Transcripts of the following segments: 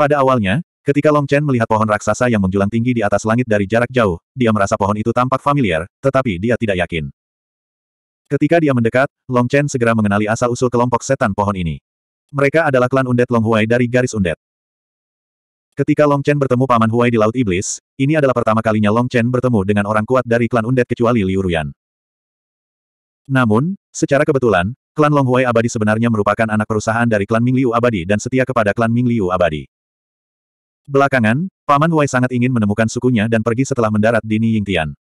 Pada awalnya, ketika Long Chen melihat pohon raksasa yang menjulang tinggi di atas langit dari jarak jauh, dia merasa pohon itu tampak familiar, tetapi dia tidak yakin. Ketika dia mendekat, Long Chen segera mengenali asal-usul kelompok setan pohon ini. Mereka adalah klan Undet Long Huai dari garis Undet. Ketika Long Chen bertemu Paman Huai di Laut Iblis, ini adalah pertama kalinya Long Chen bertemu dengan orang kuat dari klan Undet kecuali Liu Ruyan. Namun, secara kebetulan, klan Long Huai abadi sebenarnya merupakan anak perusahaan dari klan Ming Liu abadi dan setia kepada klan Ming Liu abadi. Belakangan, Paman Wei sangat ingin menemukan sukunya dan pergi setelah mendarat di Tian.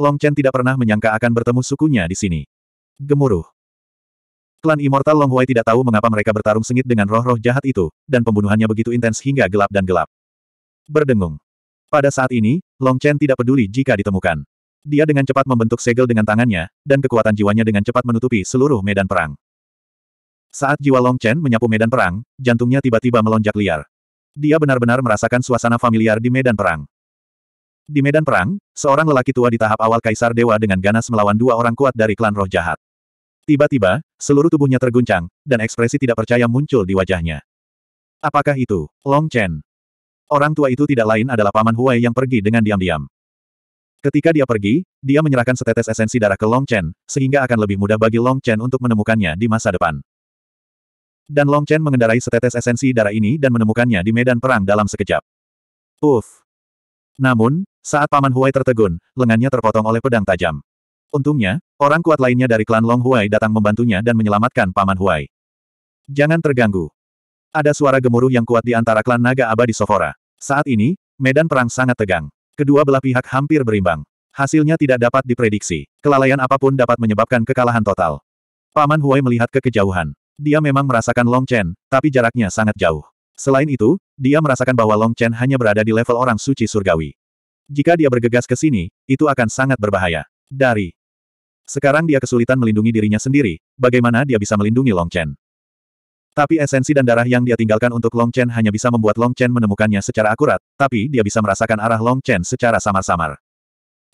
Long Chen tidak pernah menyangka akan bertemu sukunya di sini. Gemuruh. Klan Immortal Long Wei tidak tahu mengapa mereka bertarung sengit dengan roh-roh jahat itu, dan pembunuhannya begitu intens hingga gelap dan gelap. Berdengung. Pada saat ini, Long Chen tidak peduli jika ditemukan. Dia dengan cepat membentuk segel dengan tangannya, dan kekuatan jiwanya dengan cepat menutupi seluruh medan perang. Saat jiwa Long Chen menyapu medan perang, jantungnya tiba-tiba melonjak liar. Dia benar-benar merasakan suasana familiar di medan perang. Di medan perang, seorang lelaki tua di tahap awal Kaisar Dewa dengan ganas melawan dua orang kuat dari klan roh jahat. Tiba-tiba, seluruh tubuhnya terguncang, dan ekspresi tidak percaya muncul di wajahnya. Apakah itu, Long Chen? Orang tua itu tidak lain adalah Paman Huai yang pergi dengan diam-diam. Ketika dia pergi, dia menyerahkan setetes esensi darah ke Long Chen, sehingga akan lebih mudah bagi Long Chen untuk menemukannya di masa depan. Dan Long Chen mengendarai setetes esensi darah ini dan menemukannya di medan perang dalam sekejap. Uff! Namun, saat Paman Huai tertegun, lengannya terpotong oleh pedang tajam. Untungnya, orang kuat lainnya dari klan Long Huai datang membantunya dan menyelamatkan Paman Huai. Jangan terganggu. Ada suara gemuruh yang kuat di antara klan naga abadi Sofora. Saat ini, medan perang sangat tegang. Kedua belah pihak hampir berimbang. Hasilnya tidak dapat diprediksi. Kelalaian apapun dapat menyebabkan kekalahan total. Paman Huai melihat ke kejauhan. Dia memang merasakan Long Chen, tapi jaraknya sangat jauh. Selain itu, dia merasakan bahwa Long Chen hanya berada di level orang suci surgawi. Jika dia bergegas ke sini, itu akan sangat berbahaya. Dari sekarang dia kesulitan melindungi dirinya sendiri, bagaimana dia bisa melindungi Long Chen. Tapi esensi dan darah yang dia tinggalkan untuk Long Chen hanya bisa membuat Long Chen menemukannya secara akurat, tapi dia bisa merasakan arah Long Chen secara samar-samar.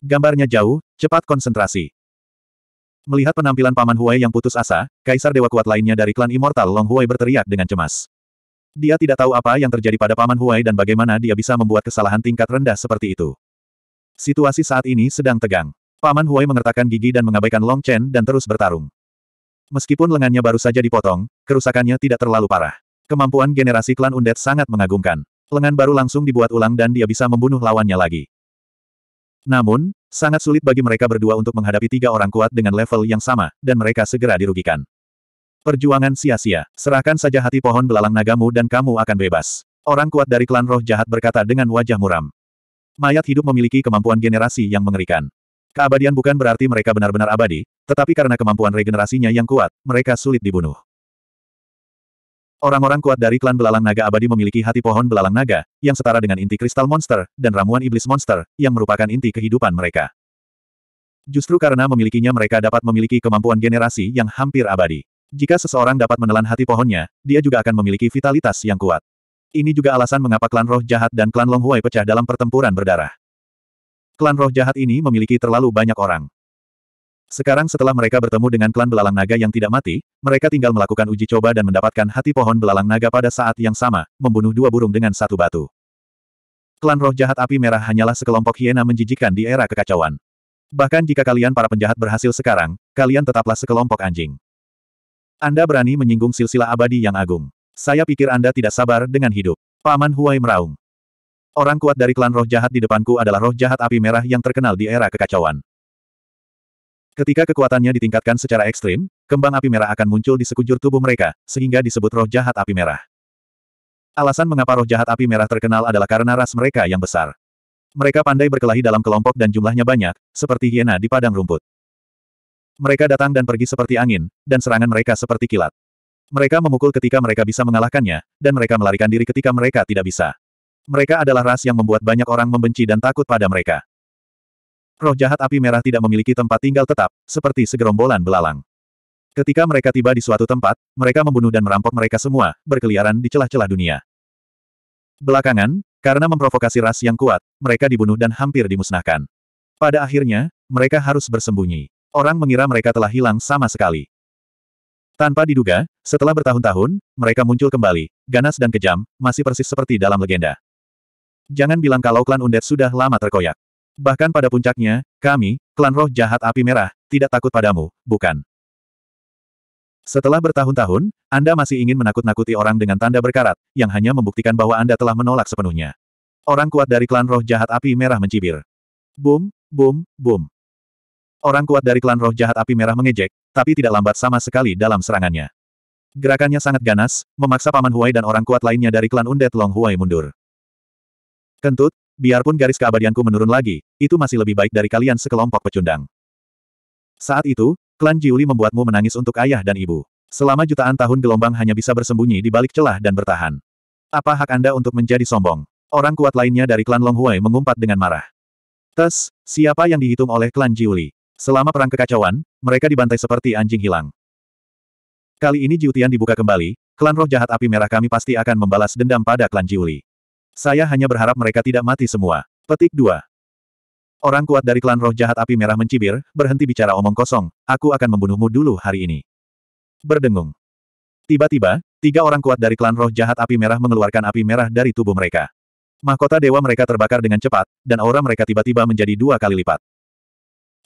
Gambarnya jauh, cepat konsentrasi. Melihat penampilan Paman Huai yang putus asa, Kaisar Dewa Kuat lainnya dari klan Immortal Long Huai berteriak dengan cemas. Dia tidak tahu apa yang terjadi pada Paman Huai dan bagaimana dia bisa membuat kesalahan tingkat rendah seperti itu. Situasi saat ini sedang tegang. Paman Huai mengertakkan gigi dan mengabaikan Long Chen dan terus bertarung. Meskipun lengannya baru saja dipotong, kerusakannya tidak terlalu parah. Kemampuan generasi klan Undead sangat mengagumkan. Lengan baru langsung dibuat ulang dan dia bisa membunuh lawannya lagi. Namun, Sangat sulit bagi mereka berdua untuk menghadapi tiga orang kuat dengan level yang sama, dan mereka segera dirugikan. Perjuangan sia-sia, serahkan saja hati pohon belalang nagamu dan kamu akan bebas. Orang kuat dari klan roh jahat berkata dengan wajah muram. Mayat hidup memiliki kemampuan generasi yang mengerikan. Keabadian bukan berarti mereka benar-benar abadi, tetapi karena kemampuan regenerasinya yang kuat, mereka sulit dibunuh. Orang-orang kuat dari klan belalang naga abadi memiliki hati pohon belalang naga, yang setara dengan inti kristal monster, dan ramuan iblis monster, yang merupakan inti kehidupan mereka. Justru karena memilikinya mereka dapat memiliki kemampuan generasi yang hampir abadi. Jika seseorang dapat menelan hati pohonnya, dia juga akan memiliki vitalitas yang kuat. Ini juga alasan mengapa klan roh jahat dan klan Longhuai pecah dalam pertempuran berdarah. Klan roh jahat ini memiliki terlalu banyak orang. Sekarang setelah mereka bertemu dengan klan belalang naga yang tidak mati, mereka tinggal melakukan uji coba dan mendapatkan hati pohon belalang naga pada saat yang sama, membunuh dua burung dengan satu batu. Klan roh jahat api merah hanyalah sekelompok hiena menjijikan di era kekacauan. Bahkan jika kalian para penjahat berhasil sekarang, kalian tetaplah sekelompok anjing. Anda berani menyinggung silsilah abadi yang agung. Saya pikir Anda tidak sabar dengan hidup. Paman Huai meraung. Orang kuat dari klan roh jahat di depanku adalah roh jahat api merah yang terkenal di era kekacauan. Ketika kekuatannya ditingkatkan secara ekstrim, kembang api merah akan muncul di sekujur tubuh mereka, sehingga disebut roh jahat api merah. Alasan mengapa roh jahat api merah terkenal adalah karena ras mereka yang besar. Mereka pandai berkelahi dalam kelompok dan jumlahnya banyak, seperti hiena di padang rumput. Mereka datang dan pergi seperti angin, dan serangan mereka seperti kilat. Mereka memukul ketika mereka bisa mengalahkannya, dan mereka melarikan diri ketika mereka tidak bisa. Mereka adalah ras yang membuat banyak orang membenci dan takut pada mereka. Roh jahat api merah tidak memiliki tempat tinggal tetap, seperti segerombolan belalang. Ketika mereka tiba di suatu tempat, mereka membunuh dan merampok mereka semua, berkeliaran di celah-celah dunia. Belakangan, karena memprovokasi ras yang kuat, mereka dibunuh dan hampir dimusnahkan. Pada akhirnya, mereka harus bersembunyi. Orang mengira mereka telah hilang sama sekali. Tanpa diduga, setelah bertahun-tahun, mereka muncul kembali, ganas dan kejam, masih persis seperti dalam legenda. Jangan bilang kalau klan Undet sudah lama terkoyak. Bahkan pada puncaknya, kami, klan roh jahat api merah, tidak takut padamu, bukan? Setelah bertahun-tahun, Anda masih ingin menakut-nakuti orang dengan tanda berkarat, yang hanya membuktikan bahwa Anda telah menolak sepenuhnya. Orang kuat dari klan roh jahat api merah mencibir. Boom, boom, boom. Orang kuat dari klan roh jahat api merah mengejek, tapi tidak lambat sama sekali dalam serangannya. Gerakannya sangat ganas, memaksa Paman Huai dan orang kuat lainnya dari klan Undead Long Huai mundur. Kentut, Biarpun garis keabadianku menurun lagi, itu masih lebih baik dari kalian sekelompok pecundang. Saat itu, klan Jiuli membuatmu menangis untuk ayah dan ibu. Selama jutaan tahun gelombang hanya bisa bersembunyi di balik celah dan bertahan. Apa hak Anda untuk menjadi sombong? Orang kuat lainnya dari klan Longhui mengumpat dengan marah. Tes, siapa yang dihitung oleh klan Jiuli? Selama perang kekacauan, mereka dibantai seperti anjing hilang. Kali ini Jiutian dibuka kembali, klan roh jahat api merah kami pasti akan membalas dendam pada klan Jiuli. Saya hanya berharap mereka tidak mati semua. Petik 2. Orang kuat dari klan roh jahat api merah mencibir, berhenti bicara omong kosong, aku akan membunuhmu dulu hari ini. Berdengung. Tiba-tiba, tiga orang kuat dari klan roh jahat api merah mengeluarkan api merah dari tubuh mereka. Mahkota dewa mereka terbakar dengan cepat, dan aura mereka tiba-tiba menjadi dua kali lipat.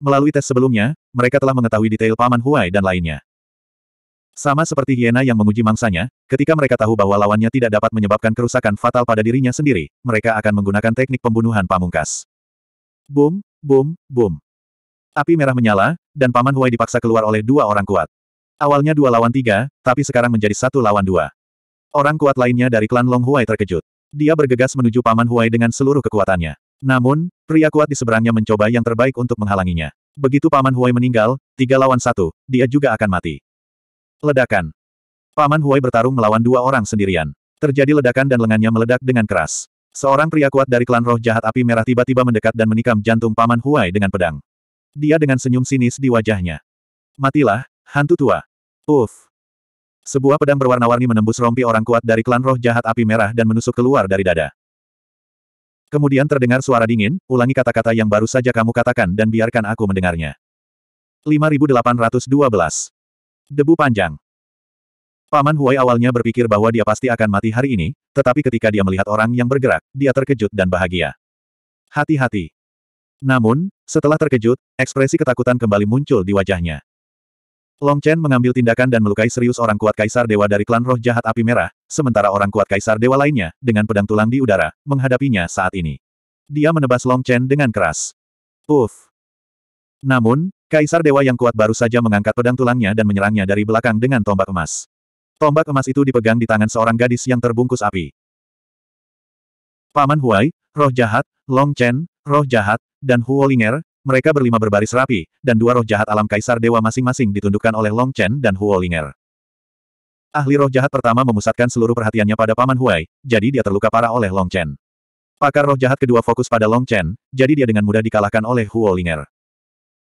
Melalui tes sebelumnya, mereka telah mengetahui detail Paman Huai dan lainnya. Sama seperti hiena yang menguji mangsanya, ketika mereka tahu bahwa lawannya tidak dapat menyebabkan kerusakan fatal pada dirinya sendiri, mereka akan menggunakan teknik pembunuhan pamungkas. Boom, boom, boom. Api merah menyala, dan Paman Huai dipaksa keluar oleh dua orang kuat. Awalnya dua lawan tiga, tapi sekarang menjadi satu lawan dua. Orang kuat lainnya dari klan Long Huai terkejut. Dia bergegas menuju Paman Huai dengan seluruh kekuatannya. Namun, pria kuat di seberangnya mencoba yang terbaik untuk menghalanginya. Begitu Paman Huai meninggal, tiga lawan satu, dia juga akan mati. Ledakan. Paman Huai bertarung melawan dua orang sendirian. Terjadi ledakan dan lengannya meledak dengan keras. Seorang pria kuat dari klan roh jahat api merah tiba-tiba mendekat dan menikam jantung Paman Huai dengan pedang. Dia dengan senyum sinis di wajahnya. Matilah, hantu tua. Uff. Sebuah pedang berwarna-warni menembus rompi orang kuat dari klan roh jahat api merah dan menusuk keluar dari dada. Kemudian terdengar suara dingin, ulangi kata-kata yang baru saja kamu katakan dan biarkan aku mendengarnya. 5812 Debu panjang. Paman Huai awalnya berpikir bahwa dia pasti akan mati hari ini, tetapi ketika dia melihat orang yang bergerak, dia terkejut dan bahagia. Hati-hati. Namun, setelah terkejut, ekspresi ketakutan kembali muncul di wajahnya. Long Chen mengambil tindakan dan melukai serius orang kuat kaisar dewa dari klan roh jahat api merah, sementara orang kuat kaisar dewa lainnya, dengan pedang tulang di udara, menghadapinya saat ini. Dia menebas Long Chen dengan keras. Uff. Namun, Kaisar Dewa yang kuat baru saja mengangkat pedang tulangnya dan menyerangnya dari belakang dengan tombak emas. Tombak emas itu dipegang di tangan seorang gadis yang terbungkus api. Paman Huai, roh jahat, Long Chen, roh jahat, dan Huo Ling'er, mereka berlima berbaris rapi, dan dua roh jahat alam Kaisar Dewa masing-masing ditundukkan oleh Long Chen dan Huo Ling'er. Ahli roh jahat pertama memusatkan seluruh perhatiannya pada Paman Huai, jadi dia terluka parah oleh Long Chen. Pakar roh jahat kedua fokus pada Long Chen, jadi dia dengan mudah dikalahkan oleh Huo Ling'er.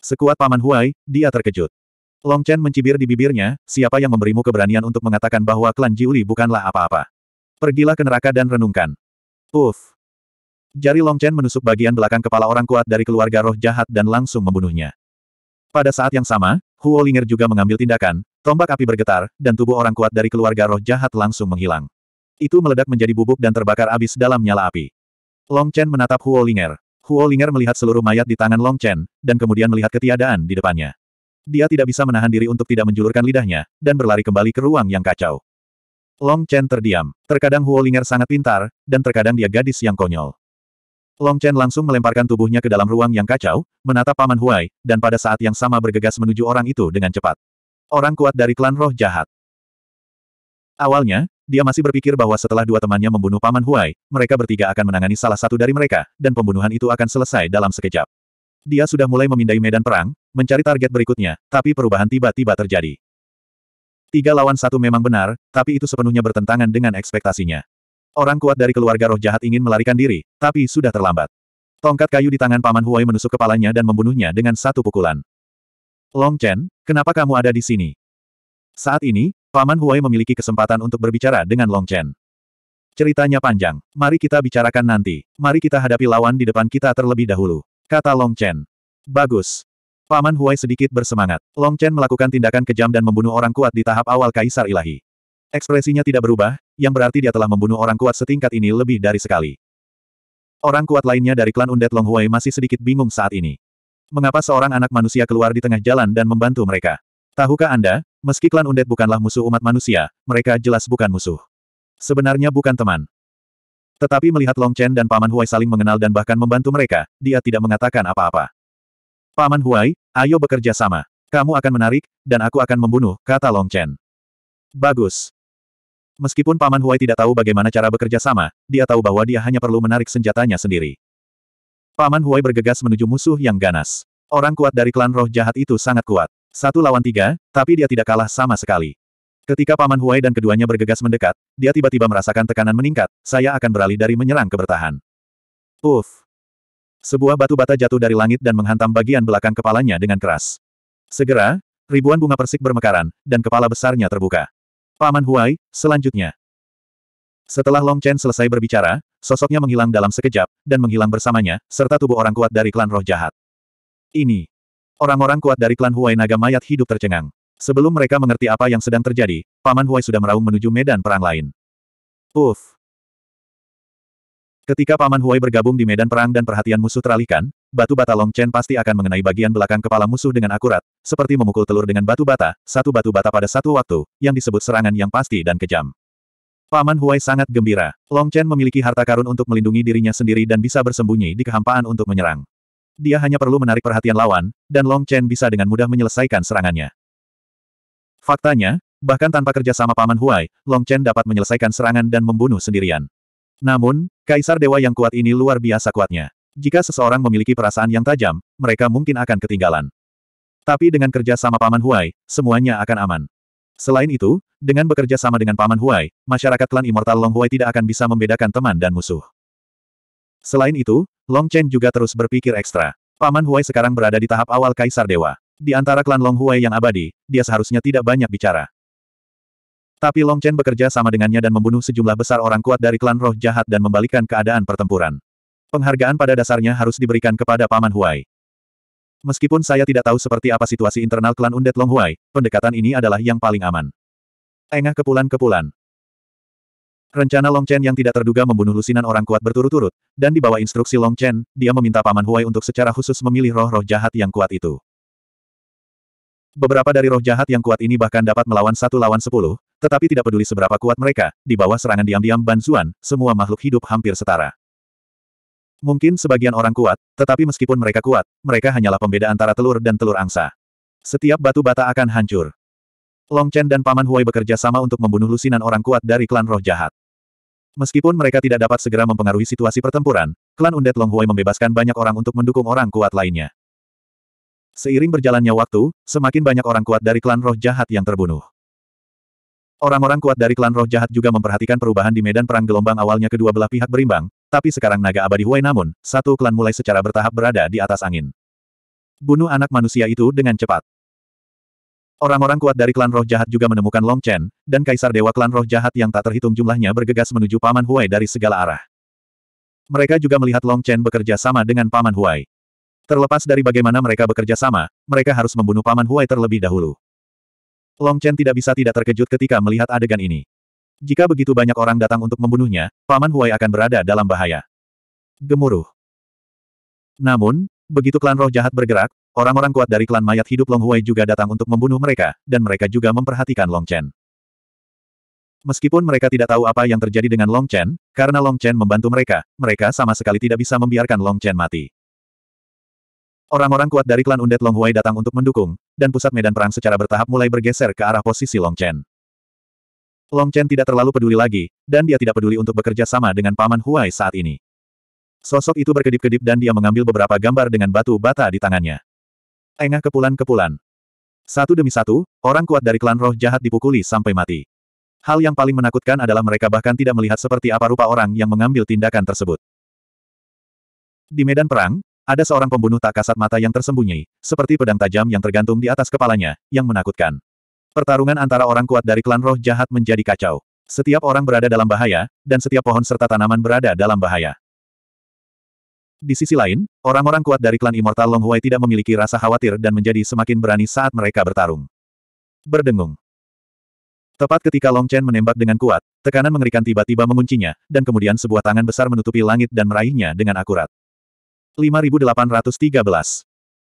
Sekuat Paman Huai, dia terkejut. Long Chen mencibir di bibirnya, siapa yang memberimu keberanian untuk mengatakan bahwa klan Jiuli bukanlah apa-apa. Pergilah ke neraka dan renungkan. Uf. Jari Long Chen menusuk bagian belakang kepala orang kuat dari keluarga roh jahat dan langsung membunuhnya. Pada saat yang sama, Huo Linger juga mengambil tindakan, tombak api bergetar, dan tubuh orang kuat dari keluarga roh jahat langsung menghilang. Itu meledak menjadi bubuk dan terbakar abis dalam nyala api. Long Chen menatap Huo Linger. Huo Linger melihat seluruh mayat di tangan Long Chen, dan kemudian melihat ketiadaan di depannya. Dia tidak bisa menahan diri untuk tidak menjulurkan lidahnya, dan berlari kembali ke ruang yang kacau. Long Chen terdiam. Terkadang Huo Linger sangat pintar, dan terkadang dia gadis yang konyol. Long Chen langsung melemparkan tubuhnya ke dalam ruang yang kacau, menatap Paman Huai, dan pada saat yang sama bergegas menuju orang itu dengan cepat. Orang kuat dari klan roh jahat. Awalnya, dia masih berpikir bahwa setelah dua temannya membunuh Paman Huai, mereka bertiga akan menangani salah satu dari mereka, dan pembunuhan itu akan selesai dalam sekejap. Dia sudah mulai memindai medan perang, mencari target berikutnya, tapi perubahan tiba-tiba terjadi. Tiga lawan satu memang benar, tapi itu sepenuhnya bertentangan dengan ekspektasinya. Orang kuat dari keluarga roh jahat ingin melarikan diri, tapi sudah terlambat. Tongkat kayu di tangan Paman Huai menusuk kepalanya dan membunuhnya dengan satu pukulan. Long Chen, kenapa kamu ada di sini? Saat ini, Paman Huai memiliki kesempatan untuk berbicara dengan Long Chen. Ceritanya panjang. Mari kita bicarakan nanti. Mari kita hadapi lawan di depan kita terlebih dahulu. Kata Long Chen. Bagus. Paman Huai sedikit bersemangat. Long Chen melakukan tindakan kejam dan membunuh orang kuat di tahap awal Kaisar Ilahi. Ekspresinya tidak berubah, yang berarti dia telah membunuh orang kuat setingkat ini lebih dari sekali. Orang kuat lainnya dari klan Undead Long Huai masih sedikit bingung saat ini. Mengapa seorang anak manusia keluar di tengah jalan dan membantu mereka? Tahukah Anda, meski klan Undead bukanlah musuh umat manusia, mereka jelas bukan musuh. Sebenarnya bukan teman. Tetapi melihat Long Chen dan Paman Huai saling mengenal dan bahkan membantu mereka, dia tidak mengatakan apa-apa. Paman Huai, ayo bekerja sama. Kamu akan menarik, dan aku akan membunuh, kata Long Chen. Bagus. Meskipun Paman Huai tidak tahu bagaimana cara bekerja sama, dia tahu bahwa dia hanya perlu menarik senjatanya sendiri. Paman Huai bergegas menuju musuh yang ganas. Orang kuat dari klan roh jahat itu sangat kuat. Satu lawan tiga, tapi dia tidak kalah sama sekali. Ketika Paman Huai dan keduanya bergegas mendekat, dia tiba-tiba merasakan tekanan meningkat, saya akan beralih dari menyerang ke bertahan. Uff! Sebuah batu bata jatuh dari langit dan menghantam bagian belakang kepalanya dengan keras. Segera, ribuan bunga persik bermekaran, dan kepala besarnya terbuka. Paman Huai, selanjutnya. Setelah Long Chen selesai berbicara, sosoknya menghilang dalam sekejap, dan menghilang bersamanya, serta tubuh orang kuat dari klan roh jahat. Ini, Orang-orang kuat dari klan Huai Naga mayat hidup tercengang. Sebelum mereka mengerti apa yang sedang terjadi, Paman Huai sudah meraung menuju medan perang lain. Uff. Ketika Paman Huai bergabung di medan perang dan perhatian musuh teralihkan, batu bata Long Chen pasti akan mengenai bagian belakang kepala musuh dengan akurat, seperti memukul telur dengan batu bata, satu batu bata pada satu waktu, yang disebut serangan yang pasti dan kejam. Paman Huai sangat gembira. Long Chen memiliki harta karun untuk melindungi dirinya sendiri dan bisa bersembunyi di kehampaan untuk menyerang dia hanya perlu menarik perhatian lawan, dan Long Chen bisa dengan mudah menyelesaikan serangannya. Faktanya, bahkan tanpa kerja sama Paman Huai, Long Chen dapat menyelesaikan serangan dan membunuh sendirian. Namun, Kaisar Dewa yang kuat ini luar biasa kuatnya. Jika seseorang memiliki perasaan yang tajam, mereka mungkin akan ketinggalan. Tapi dengan kerja sama Paman Huai, semuanya akan aman. Selain itu, dengan bekerja sama dengan Paman Huai, masyarakat klan Immortal Long Huai tidak akan bisa membedakan teman dan musuh. Selain itu, Long Chen juga terus berpikir ekstra. Paman Huai sekarang berada di tahap awal Kaisar Dewa. Di antara klan Long Huai yang abadi, dia seharusnya tidak banyak bicara. Tapi Long Chen bekerja sama dengannya dan membunuh sejumlah besar orang kuat dari klan roh jahat dan membalikan keadaan pertempuran. Penghargaan pada dasarnya harus diberikan kepada Paman Huai. Meskipun saya tidak tahu seperti apa situasi internal klan Undet Long Huai, pendekatan ini adalah yang paling aman. Engah kepulan-kepulan. Rencana Long Chen yang tidak terduga membunuh lusinan orang kuat berturut-turut, dan di bawah instruksi Long Chen, dia meminta Paman Huai untuk secara khusus memilih roh-roh jahat yang kuat itu. Beberapa dari roh jahat yang kuat ini bahkan dapat melawan satu lawan sepuluh, tetapi tidak peduli seberapa kuat mereka, di bawah serangan diam-diam Ban Zuan, semua makhluk hidup hampir setara. Mungkin sebagian orang kuat, tetapi meskipun mereka kuat, mereka hanyalah pembeda antara telur dan telur angsa. Setiap batu bata akan hancur. Long Chen dan Paman Huai bekerja sama untuk membunuh lusinan orang kuat dari klan roh jahat. Meskipun mereka tidak dapat segera mempengaruhi situasi pertempuran, klan Undead Longhui membebaskan banyak orang untuk mendukung orang kuat lainnya. Seiring berjalannya waktu, semakin banyak orang kuat dari klan roh jahat yang terbunuh. Orang-orang kuat dari klan roh jahat juga memperhatikan perubahan di medan perang gelombang awalnya kedua belah pihak berimbang, tapi sekarang naga abadi Huai namun, satu klan mulai secara bertahap berada di atas angin. Bunuh anak manusia itu dengan cepat. Orang-orang kuat dari klan roh jahat juga menemukan Long Chen, dan kaisar dewa klan roh jahat yang tak terhitung jumlahnya bergegas menuju Paman Huai dari segala arah. Mereka juga melihat Long Chen bekerja sama dengan Paman Huai. Terlepas dari bagaimana mereka bekerja sama, mereka harus membunuh Paman Huai terlebih dahulu. Long Chen tidak bisa tidak terkejut ketika melihat adegan ini. Jika begitu banyak orang datang untuk membunuhnya, Paman Huai akan berada dalam bahaya. Gemuruh. Namun, Begitu klan roh jahat bergerak, orang-orang kuat dari klan mayat hidup Long Huai juga datang untuk membunuh mereka, dan mereka juga memperhatikan Long Chen. Meskipun mereka tidak tahu apa yang terjadi dengan Long Chen, karena Long Chen membantu mereka, mereka sama sekali tidak bisa membiarkan Long Chen mati. Orang-orang kuat dari klan Undead Long Huai datang untuk mendukung, dan pusat medan perang secara bertahap mulai bergeser ke arah posisi Long Chen. Long Chen tidak terlalu peduli lagi, dan dia tidak peduli untuk bekerja sama dengan Paman Huai saat ini. Sosok itu berkedip-kedip dan dia mengambil beberapa gambar dengan batu bata di tangannya. Engah kepulan-kepulan. Satu demi satu, orang kuat dari klan roh jahat dipukuli sampai mati. Hal yang paling menakutkan adalah mereka bahkan tidak melihat seperti apa rupa orang yang mengambil tindakan tersebut. Di medan perang, ada seorang pembunuh tak kasat mata yang tersembunyi, seperti pedang tajam yang tergantung di atas kepalanya, yang menakutkan. Pertarungan antara orang kuat dari klan roh jahat menjadi kacau. Setiap orang berada dalam bahaya, dan setiap pohon serta tanaman berada dalam bahaya. Di sisi lain, orang-orang kuat dari klan Immortal Long Huai tidak memiliki rasa khawatir dan menjadi semakin berani saat mereka bertarung. Berdengung. Tepat ketika Long Chen menembak dengan kuat, tekanan mengerikan tiba-tiba menguncinya, dan kemudian sebuah tangan besar menutupi langit dan meraihnya dengan akurat. 5813.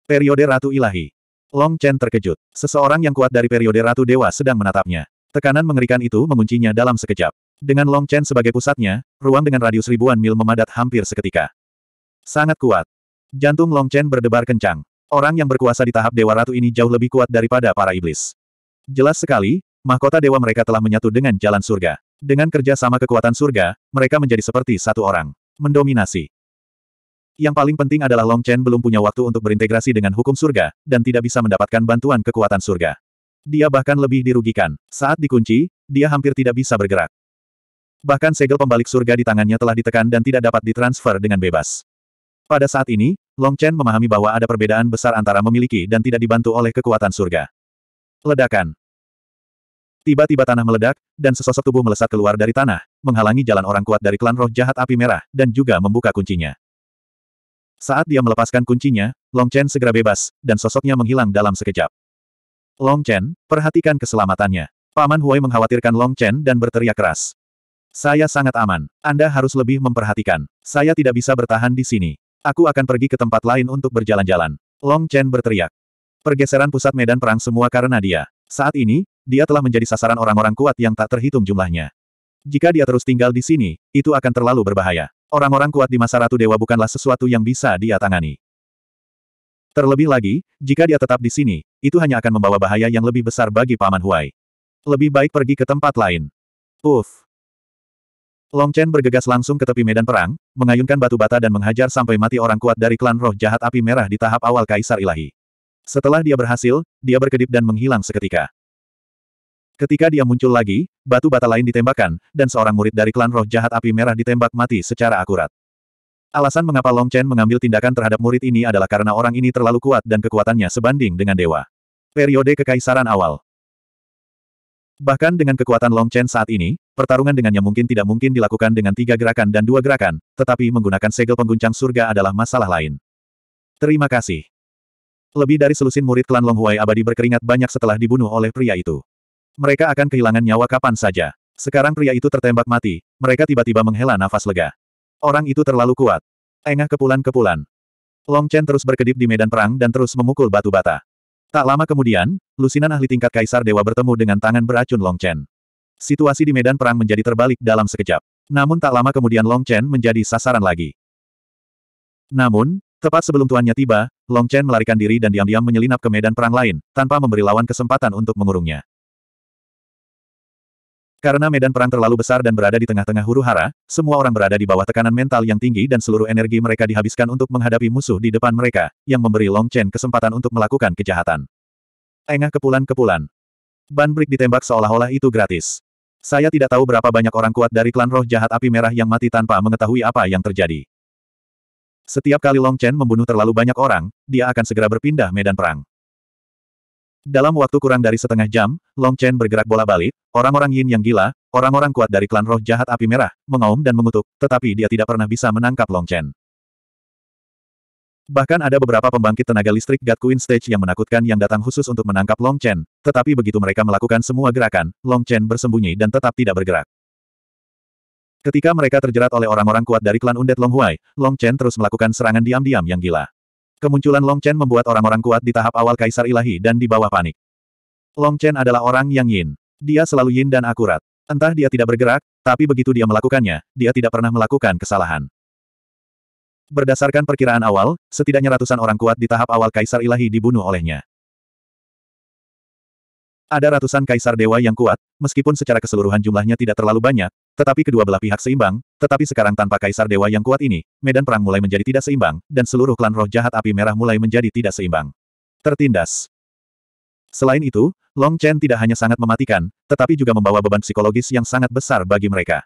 Periode Ratu Ilahi. Long Chen terkejut. Seseorang yang kuat dari periode Ratu Dewa sedang menatapnya. Tekanan mengerikan itu menguncinya dalam sekejap. Dengan Long Chen sebagai pusatnya, ruang dengan radius ribuan mil memadat hampir seketika. Sangat kuat. Jantung Long Chen berdebar kencang. Orang yang berkuasa di tahap Dewa Ratu ini jauh lebih kuat daripada para iblis. Jelas sekali, mahkota dewa mereka telah menyatu dengan jalan surga. Dengan kerja sama kekuatan surga, mereka menjadi seperti satu orang. Mendominasi. Yang paling penting adalah Long Chen belum punya waktu untuk berintegrasi dengan hukum surga, dan tidak bisa mendapatkan bantuan kekuatan surga. Dia bahkan lebih dirugikan. Saat dikunci, dia hampir tidak bisa bergerak. Bahkan segel pembalik surga di tangannya telah ditekan dan tidak dapat ditransfer dengan bebas. Pada saat ini, Long Chen memahami bahwa ada perbedaan besar antara memiliki dan tidak dibantu oleh kekuatan surga. Ledakan. Tiba-tiba tanah meledak, dan sesosok tubuh melesat keluar dari tanah, menghalangi jalan orang kuat dari klan roh jahat api merah, dan juga membuka kuncinya. Saat dia melepaskan kuncinya, Long Chen segera bebas, dan sosoknya menghilang dalam sekejap. Long Chen, perhatikan keselamatannya. Paman Huai mengkhawatirkan Long Chen dan berteriak keras. Saya sangat aman. Anda harus lebih memperhatikan. Saya tidak bisa bertahan di sini. Aku akan pergi ke tempat lain untuk berjalan-jalan. Long Chen berteriak. Pergeseran pusat medan perang semua karena dia. Saat ini, dia telah menjadi sasaran orang-orang kuat yang tak terhitung jumlahnya. Jika dia terus tinggal di sini, itu akan terlalu berbahaya. Orang-orang kuat di masa Ratu Dewa bukanlah sesuatu yang bisa dia tangani. Terlebih lagi, jika dia tetap di sini, itu hanya akan membawa bahaya yang lebih besar bagi Paman Huai. Lebih baik pergi ke tempat lain. Uff, Long Chen bergegas langsung ke tepi medan perang, mengayunkan batu bata dan menghajar sampai mati orang kuat dari klan roh jahat api merah di tahap awal Kaisar Ilahi. Setelah dia berhasil, dia berkedip dan menghilang seketika. Ketika dia muncul lagi, batu bata lain ditembakkan, dan seorang murid dari klan roh jahat api merah ditembak mati secara akurat. Alasan mengapa Long Chen mengambil tindakan terhadap murid ini adalah karena orang ini terlalu kuat dan kekuatannya sebanding dengan dewa. Periode Kekaisaran Awal Bahkan dengan kekuatan Long Chen saat ini, Pertarungan dengannya mungkin tidak mungkin dilakukan dengan tiga gerakan dan dua gerakan, tetapi menggunakan segel pengguncang surga adalah masalah lain. Terima kasih. Lebih dari selusin murid klan Longhuai abadi berkeringat banyak setelah dibunuh oleh pria itu. Mereka akan kehilangan nyawa kapan saja. Sekarang pria itu tertembak mati, mereka tiba-tiba menghela nafas lega. Orang itu terlalu kuat. Engah kepulan-kepulan. Long Chen terus berkedip di medan perang dan terus memukul batu bata. Tak lama kemudian, lusinan ahli tingkat Kaisar Dewa bertemu dengan tangan beracun Long Chen. Situasi di medan perang menjadi terbalik dalam sekejap. Namun tak lama kemudian Long Chen menjadi sasaran lagi. Namun, tepat sebelum tuannya tiba, Long Chen melarikan diri dan diam-diam menyelinap ke medan perang lain, tanpa memberi lawan kesempatan untuk mengurungnya. Karena medan perang terlalu besar dan berada di tengah-tengah huru-hara, semua orang berada di bawah tekanan mental yang tinggi dan seluruh energi mereka dihabiskan untuk menghadapi musuh di depan mereka, yang memberi Long Chen kesempatan untuk melakukan kejahatan. Engah kepulan-kepulan. Ban Brick ditembak seolah-olah itu gratis. Saya tidak tahu berapa banyak orang kuat dari klan roh jahat api merah yang mati tanpa mengetahui apa yang terjadi. Setiap kali Long Chen membunuh terlalu banyak orang, dia akan segera berpindah medan perang. Dalam waktu kurang dari setengah jam, Long Chen bergerak bola balik, orang-orang yin yang gila, orang-orang kuat dari klan roh jahat api merah, mengaum dan mengutuk, tetapi dia tidak pernah bisa menangkap Long Chen. Bahkan ada beberapa pembangkit tenaga listrik God Queen Stage yang menakutkan yang datang khusus untuk menangkap Long Chen, tetapi begitu mereka melakukan semua gerakan, Long Chen bersembunyi dan tetap tidak bergerak. Ketika mereka terjerat oleh orang-orang kuat dari klan Undead Long Huai, Long Chen terus melakukan serangan diam-diam yang gila. Kemunculan Long Chen membuat orang-orang kuat di tahap awal Kaisar Ilahi dan di bawah panik. Long Chen adalah orang yang yin. Dia selalu yin dan akurat. Entah dia tidak bergerak, tapi begitu dia melakukannya, dia tidak pernah melakukan kesalahan. Berdasarkan perkiraan awal, setidaknya ratusan orang kuat di tahap awal Kaisar Ilahi dibunuh olehnya. Ada ratusan kaisar dewa yang kuat, meskipun secara keseluruhan jumlahnya tidak terlalu banyak, tetapi kedua belah pihak seimbang, tetapi sekarang tanpa kaisar dewa yang kuat ini, medan perang mulai menjadi tidak seimbang, dan seluruh klan roh jahat api merah mulai menjadi tidak seimbang. Tertindas. Selain itu, Long Chen tidak hanya sangat mematikan, tetapi juga membawa beban psikologis yang sangat besar bagi mereka.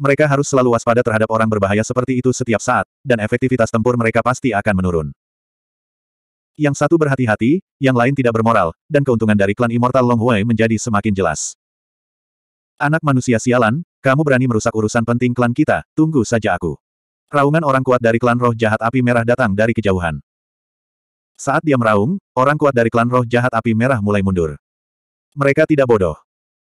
Mereka harus selalu waspada terhadap orang berbahaya seperti itu setiap saat, dan efektivitas tempur mereka pasti akan menurun. Yang satu berhati-hati, yang lain tidak bermoral, dan keuntungan dari klan Immortal Longhui menjadi semakin jelas. Anak manusia sialan, kamu berani merusak urusan penting klan kita, tunggu saja aku. Raungan orang kuat dari klan roh jahat api merah datang dari kejauhan. Saat dia meraung, orang kuat dari klan roh jahat api merah mulai mundur. Mereka tidak bodoh.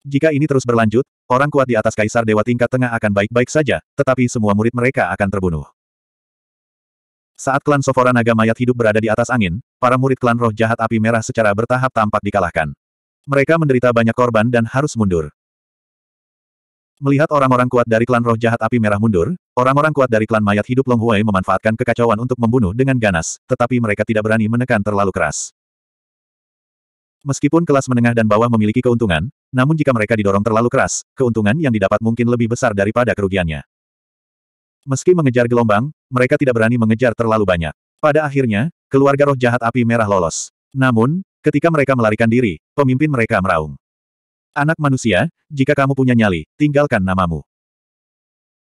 Jika ini terus berlanjut, orang kuat di atas kaisar dewa tingkat tengah akan baik-baik saja, tetapi semua murid mereka akan terbunuh. Saat klan Sofora Naga mayat hidup berada di atas angin, para murid klan roh jahat api merah secara bertahap tampak dikalahkan. Mereka menderita banyak korban dan harus mundur. Melihat orang-orang kuat dari klan roh jahat api merah mundur, orang-orang kuat dari klan mayat hidup Long Huai memanfaatkan kekacauan untuk membunuh dengan ganas, tetapi mereka tidak berani menekan terlalu keras. Meskipun kelas menengah dan bawah memiliki keuntungan, namun jika mereka didorong terlalu keras, keuntungan yang didapat mungkin lebih besar daripada kerugiannya. Meski mengejar gelombang, mereka tidak berani mengejar terlalu banyak. Pada akhirnya, keluarga roh jahat api merah lolos. Namun, ketika mereka melarikan diri, pemimpin mereka meraung. Anak manusia, jika kamu punya nyali, tinggalkan namamu.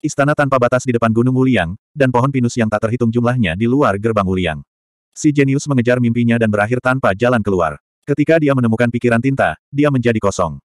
Istana tanpa batas di depan Gunung Wuliang, dan pohon pinus yang tak terhitung jumlahnya di luar gerbang Wuliang. Si jenius mengejar mimpinya dan berakhir tanpa jalan keluar. Ketika dia menemukan pikiran tinta, dia menjadi kosong.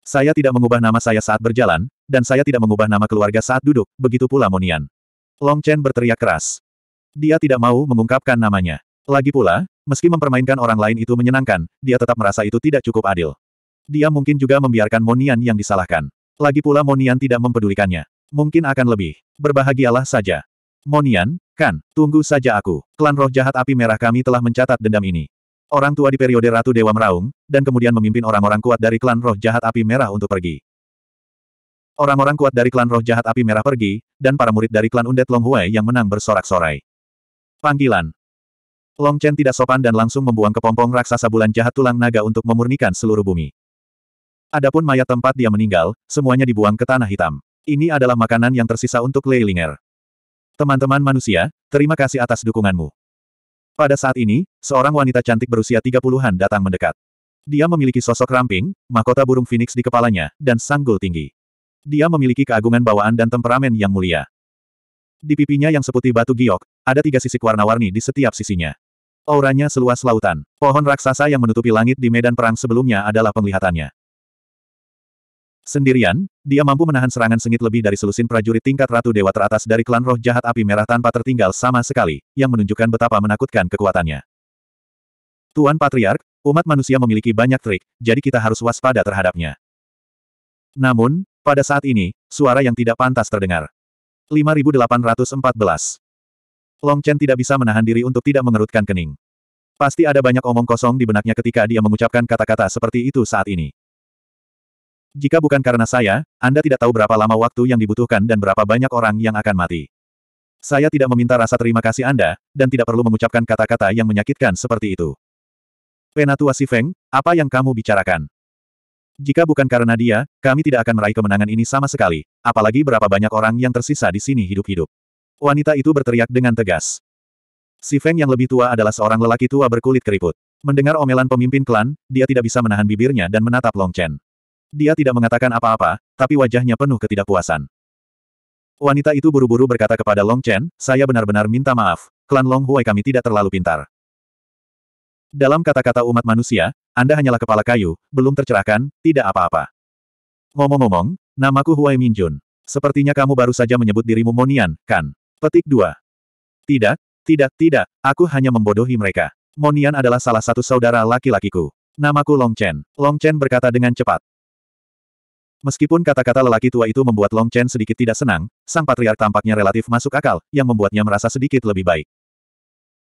Saya tidak mengubah nama saya saat berjalan, dan saya tidak mengubah nama keluarga saat duduk, begitu pula Monian. Long Chen berteriak keras. Dia tidak mau mengungkapkan namanya. Lagi pula, meski mempermainkan orang lain itu menyenangkan, dia tetap merasa itu tidak cukup adil. Dia mungkin juga membiarkan Monian yang disalahkan. Lagi pula Monian tidak mempedulikannya. Mungkin akan lebih. Berbahagialah saja. Monian, kan, tunggu saja aku. Klan roh jahat api merah kami telah mencatat dendam ini orang tua di periode Ratu Dewa Meraung, dan kemudian memimpin orang-orang kuat dari klan roh jahat api merah untuk pergi. Orang-orang kuat dari klan roh jahat api merah pergi, dan para murid dari klan Undet Long Hui yang menang bersorak-sorai. Panggilan Long Chen tidak sopan dan langsung membuang kepompong raksasa bulan jahat tulang naga untuk memurnikan seluruh bumi. Adapun mayat tempat dia meninggal, semuanya dibuang ke tanah hitam. Ini adalah makanan yang tersisa untuk Lei Linger. Teman-teman manusia, terima kasih atas dukunganmu. Pada saat ini, seorang wanita cantik berusia 30-an datang mendekat. Dia memiliki sosok ramping, mahkota burung phoenix di kepalanya, dan sanggul tinggi. Dia memiliki keagungan bawaan dan temperamen yang mulia. Di pipinya yang seputih batu giok, ada tiga sisik warna-warni di setiap sisinya. Auranya seluas lautan. Pohon raksasa yang menutupi langit di medan perang sebelumnya adalah penglihatannya. Sendirian, dia mampu menahan serangan sengit lebih dari selusin prajurit tingkat Ratu Dewa teratas dari klan roh jahat api merah tanpa tertinggal sama sekali, yang menunjukkan betapa menakutkan kekuatannya. Tuan Patriark, umat manusia memiliki banyak trik, jadi kita harus waspada terhadapnya. Namun, pada saat ini, suara yang tidak pantas terdengar. 5814 Long Chen tidak bisa menahan diri untuk tidak mengerutkan kening. Pasti ada banyak omong kosong di benaknya ketika dia mengucapkan kata-kata seperti itu saat ini. Jika bukan karena saya, Anda tidak tahu berapa lama waktu yang dibutuhkan dan berapa banyak orang yang akan mati. Saya tidak meminta rasa terima kasih Anda, dan tidak perlu mengucapkan kata-kata yang menyakitkan seperti itu. Penatua Sifeng, apa yang kamu bicarakan? Jika bukan karena dia, kami tidak akan meraih kemenangan ini sama sekali, apalagi berapa banyak orang yang tersisa di sini hidup-hidup. Wanita itu berteriak dengan tegas. Si Feng yang lebih tua adalah seorang lelaki tua berkulit keriput. Mendengar omelan pemimpin klan, dia tidak bisa menahan bibirnya dan menatap Long Chen. Dia tidak mengatakan apa-apa, tapi wajahnya penuh ketidakpuasan. Wanita itu buru-buru berkata kepada Long Chen, saya benar-benar minta maaf, klan Long Huai kami tidak terlalu pintar. Dalam kata-kata umat manusia, Anda hanyalah kepala kayu, belum tercerahkan, tidak apa-apa. Ngomong-ngomong, namaku Huai Minjun. Sepertinya kamu baru saja menyebut dirimu Monian, kan? Petik 2. Tidak, tidak, tidak, aku hanya membodohi mereka. Monian adalah salah satu saudara laki-lakiku. Namaku Long Chen. Long Chen berkata dengan cepat. Meskipun kata-kata lelaki tua itu membuat Long Chen sedikit tidak senang, sang patriark tampaknya relatif masuk akal, yang membuatnya merasa sedikit lebih baik.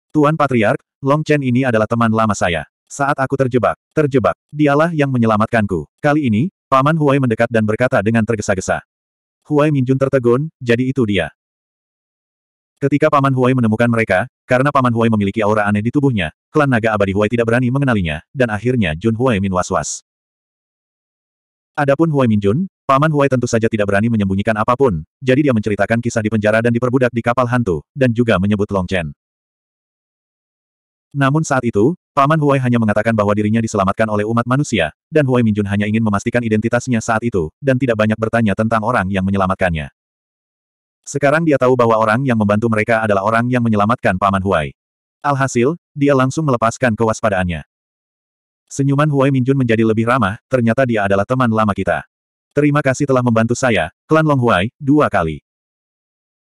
Tuan Patriark, Long Chen ini adalah teman lama saya. Saat aku terjebak, terjebak, dialah yang menyelamatkanku. Kali ini, Paman Huai mendekat dan berkata dengan tergesa-gesa. Huai Minjun tertegun, jadi itu dia. Ketika Paman Huai menemukan mereka, karena Paman Huai memiliki aura aneh di tubuhnya, klan naga abadi Huai tidak berani mengenalinya, dan akhirnya Jun Huai Min was-was. Adapun Huai Minjun, Paman Huai tentu saja tidak berani menyembunyikan apapun, jadi dia menceritakan kisah di penjara dan diperbudak di kapal hantu, dan juga menyebut Long Chen. Namun saat itu, Paman Huai hanya mengatakan bahwa dirinya diselamatkan oleh umat manusia, dan Huai Minjun hanya ingin memastikan identitasnya saat itu, dan tidak banyak bertanya tentang orang yang menyelamatkannya. Sekarang dia tahu bahwa orang yang membantu mereka adalah orang yang menyelamatkan Paman Huai. Alhasil, dia langsung melepaskan kewaspadaannya. Senyuman Huai Minjun menjadi lebih ramah, ternyata dia adalah teman lama kita. Terima kasih telah membantu saya, klan Long Huai, dua kali.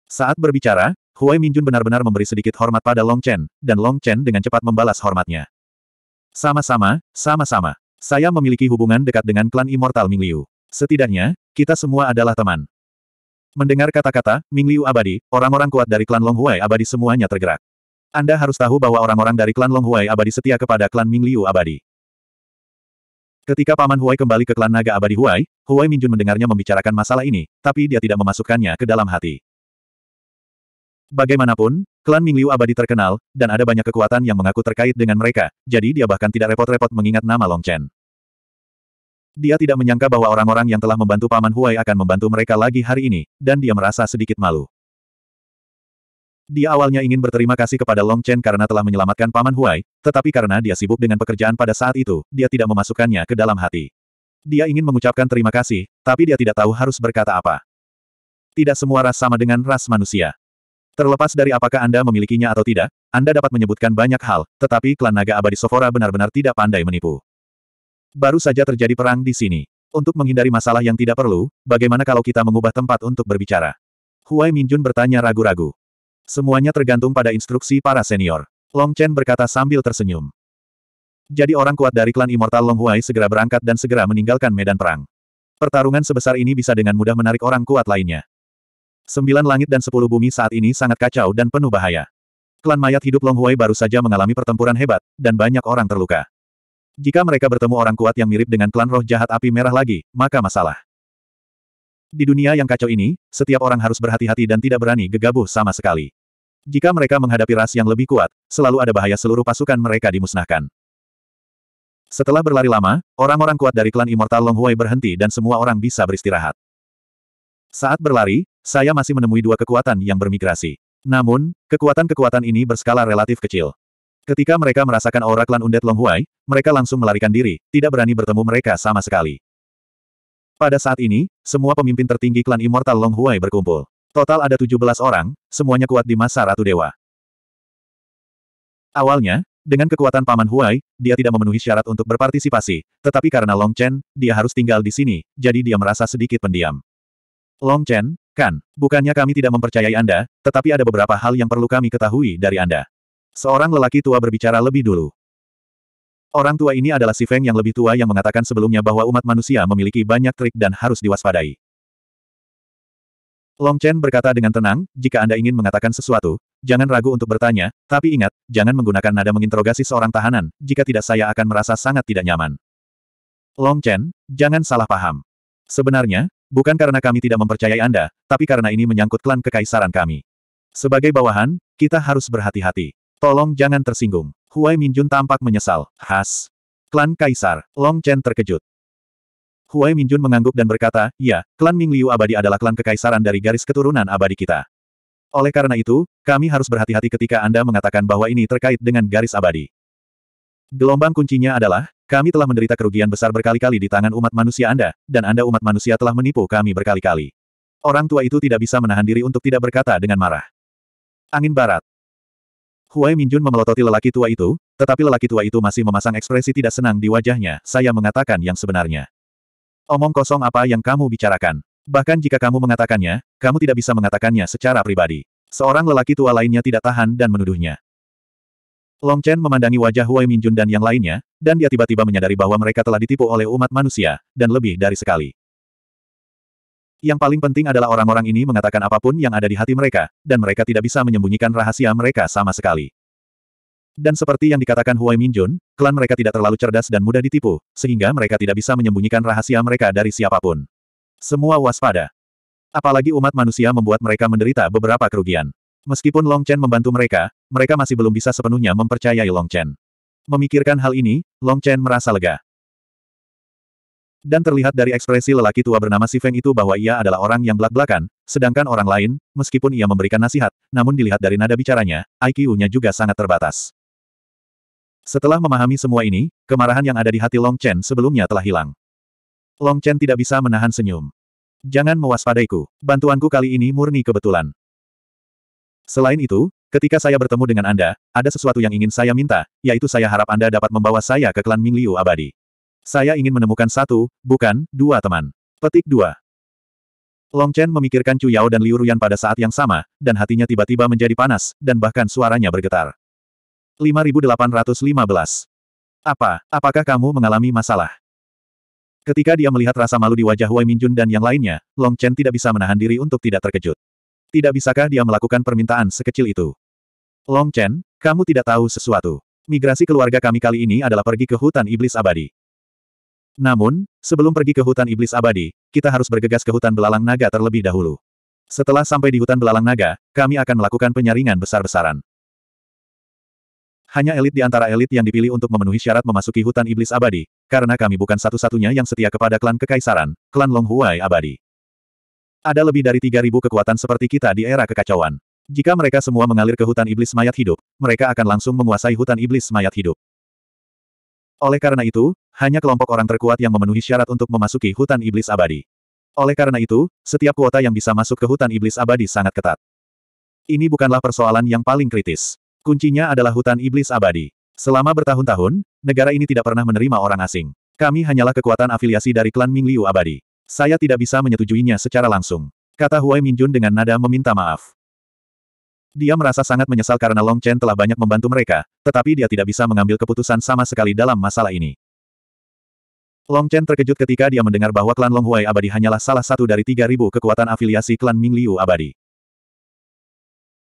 Saat berbicara, Huai Minjun benar-benar memberi sedikit hormat pada Long Chen, dan Long Chen dengan cepat membalas hormatnya. Sama-sama, sama-sama. Saya memiliki hubungan dekat dengan klan Immortal Ming Liu. Setidaknya, kita semua adalah teman. Mendengar kata-kata, Ming Liu abadi, orang-orang kuat dari klan Long Huai abadi semuanya tergerak. Anda harus tahu bahwa orang-orang dari klan Long Huai abadi setia kepada klan Ming Liu abadi. Ketika Paman Huai kembali ke klan naga abadi Huai, Huai Minjun mendengarnya membicarakan masalah ini, tapi dia tidak memasukkannya ke dalam hati. Bagaimanapun, klan Mingliu abadi terkenal, dan ada banyak kekuatan yang mengaku terkait dengan mereka, jadi dia bahkan tidak repot-repot mengingat nama Long Chen. Dia tidak menyangka bahwa orang-orang yang telah membantu Paman Huai akan membantu mereka lagi hari ini, dan dia merasa sedikit malu. Dia awalnya ingin berterima kasih kepada Long Chen karena telah menyelamatkan Paman Huai, tetapi karena dia sibuk dengan pekerjaan pada saat itu, dia tidak memasukkannya ke dalam hati. Dia ingin mengucapkan terima kasih, tapi dia tidak tahu harus berkata apa. Tidak semua ras sama dengan ras manusia. Terlepas dari apakah Anda memilikinya atau tidak, Anda dapat menyebutkan banyak hal, tetapi klan naga abadi Sofora benar-benar tidak pandai menipu. Baru saja terjadi perang di sini. Untuk menghindari masalah yang tidak perlu, bagaimana kalau kita mengubah tempat untuk berbicara? Huai Minjun bertanya ragu-ragu. Semuanya tergantung pada instruksi para senior. Long Chen berkata sambil tersenyum. Jadi orang kuat dari klan Immortal Long Huai segera berangkat dan segera meninggalkan medan perang. Pertarungan sebesar ini bisa dengan mudah menarik orang kuat lainnya. Sembilan langit dan sepuluh bumi saat ini sangat kacau dan penuh bahaya. Klan mayat hidup Long Huai baru saja mengalami pertempuran hebat, dan banyak orang terluka. Jika mereka bertemu orang kuat yang mirip dengan klan roh jahat api merah lagi, maka masalah. Di dunia yang kacau ini, setiap orang harus berhati-hati dan tidak berani gegabah sama sekali. Jika mereka menghadapi ras yang lebih kuat, selalu ada bahaya seluruh pasukan mereka dimusnahkan. Setelah berlari lama, orang-orang kuat dari klan Immortal Long Huai berhenti dan semua orang bisa beristirahat. Saat berlari, saya masih menemui dua kekuatan yang bermigrasi. Namun, kekuatan-kekuatan ini berskala relatif kecil. Ketika mereka merasakan aura klan Undead Long Huai, mereka langsung melarikan diri, tidak berani bertemu mereka sama sekali. Pada saat ini, semua pemimpin tertinggi klan Immortal Long Huai berkumpul. Total ada 17 orang, semuanya kuat di masa Ratu Dewa. Awalnya, dengan kekuatan Paman Huai, dia tidak memenuhi syarat untuk berpartisipasi, tetapi karena Long Chen, dia harus tinggal di sini, jadi dia merasa sedikit pendiam. Long Chen, kan, bukannya kami tidak mempercayai Anda, tetapi ada beberapa hal yang perlu kami ketahui dari Anda. Seorang lelaki tua berbicara lebih dulu. Orang tua ini adalah si Feng yang lebih tua yang mengatakan sebelumnya bahwa umat manusia memiliki banyak trik dan harus diwaspadai. Long Chen berkata dengan tenang, jika Anda ingin mengatakan sesuatu, jangan ragu untuk bertanya, tapi ingat, jangan menggunakan nada menginterogasi seorang tahanan, jika tidak saya akan merasa sangat tidak nyaman. Long Chen, jangan salah paham. Sebenarnya, bukan karena kami tidak mempercayai Anda, tapi karena ini menyangkut klan kekaisaran kami. Sebagai bawahan, kita harus berhati-hati. Tolong jangan tersinggung. Huai Minjun tampak menyesal. Has. Klan Kaisar, Long Chen terkejut. Huai Minjun mengangguk dan berkata, ya, klan Mingliu abadi adalah klan kekaisaran dari garis keturunan abadi kita. Oleh karena itu, kami harus berhati-hati ketika Anda mengatakan bahwa ini terkait dengan garis abadi. Gelombang kuncinya adalah, kami telah menderita kerugian besar berkali-kali di tangan umat manusia Anda, dan Anda umat manusia telah menipu kami berkali-kali. Orang tua itu tidak bisa menahan diri untuk tidak berkata dengan marah. Angin Barat, Huai Minjun memelototi lelaki tua itu, tetapi lelaki tua itu masih memasang ekspresi tidak senang di wajahnya, saya mengatakan yang sebenarnya. Omong kosong apa yang kamu bicarakan. Bahkan jika kamu mengatakannya, kamu tidak bisa mengatakannya secara pribadi. Seorang lelaki tua lainnya tidak tahan dan menuduhnya. Long Chen memandangi wajah Huai Minjun dan yang lainnya, dan dia tiba-tiba menyadari bahwa mereka telah ditipu oleh umat manusia, dan lebih dari sekali. Yang paling penting adalah orang-orang ini mengatakan apapun yang ada di hati mereka, dan mereka tidak bisa menyembunyikan rahasia mereka sama sekali. Dan seperti yang dikatakan Huai Minjun, klan mereka tidak terlalu cerdas dan mudah ditipu, sehingga mereka tidak bisa menyembunyikan rahasia mereka dari siapapun. Semua waspada. Apalagi umat manusia membuat mereka menderita beberapa kerugian. Meskipun Long Chen membantu mereka, mereka masih belum bisa sepenuhnya mempercayai Long Chen. Memikirkan hal ini, Long Chen merasa lega. Dan terlihat dari ekspresi lelaki tua bernama Si Feng itu bahwa ia adalah orang yang belak-belakan, sedangkan orang lain, meskipun ia memberikan nasihat, namun dilihat dari nada bicaranya, IQ-nya juga sangat terbatas. Setelah memahami semua ini, kemarahan yang ada di hati Long Chen sebelumnya telah hilang. Long Chen tidak bisa menahan senyum. Jangan mewaspadaiku, bantuanku kali ini murni kebetulan. Selain itu, ketika saya bertemu dengan Anda, ada sesuatu yang ingin saya minta, yaitu saya harap Anda dapat membawa saya ke klan Mingliu abadi. Saya ingin menemukan satu, bukan, dua teman. Petik dua. Long Chen memikirkan Chu Yao dan Liu Ruyan pada saat yang sama, dan hatinya tiba-tiba menjadi panas, dan bahkan suaranya bergetar. 5815. Apa, apakah kamu mengalami masalah? Ketika dia melihat rasa malu di wajah Wei Minjun dan yang lainnya, Long Chen tidak bisa menahan diri untuk tidak terkejut. Tidak bisakah dia melakukan permintaan sekecil itu? Long Chen, kamu tidak tahu sesuatu. Migrasi keluarga kami kali ini adalah pergi ke hutan iblis abadi. Namun, sebelum pergi ke hutan iblis abadi, kita harus bergegas ke hutan belalang naga terlebih dahulu. Setelah sampai di hutan belalang naga, kami akan melakukan penyaringan besar-besaran. Hanya elit di antara elit yang dipilih untuk memenuhi syarat memasuki hutan iblis abadi, karena kami bukan satu-satunya yang setia kepada klan kekaisaran, klan Longhuai abadi. Ada lebih dari 3.000 kekuatan seperti kita di era kekacauan. Jika mereka semua mengalir ke hutan iblis mayat hidup, mereka akan langsung menguasai hutan iblis mayat hidup. Oleh karena itu, hanya kelompok orang terkuat yang memenuhi syarat untuk memasuki hutan iblis abadi. Oleh karena itu, setiap kuota yang bisa masuk ke hutan iblis abadi sangat ketat. Ini bukanlah persoalan yang paling kritis. Kuncinya adalah hutan iblis abadi. Selama bertahun-tahun, negara ini tidak pernah menerima orang asing. Kami hanyalah kekuatan afiliasi dari klan Mingliu abadi. Saya tidak bisa menyetujuinya secara langsung. Kata Huai Minjun dengan nada meminta maaf. Dia merasa sangat menyesal karena Long Chen telah banyak membantu mereka, tetapi dia tidak bisa mengambil keputusan sama sekali dalam masalah ini. Long Chen terkejut ketika dia mendengar bahwa klan Long Huai abadi hanyalah salah satu dari 3.000 kekuatan afiliasi klan Ming Liu abadi.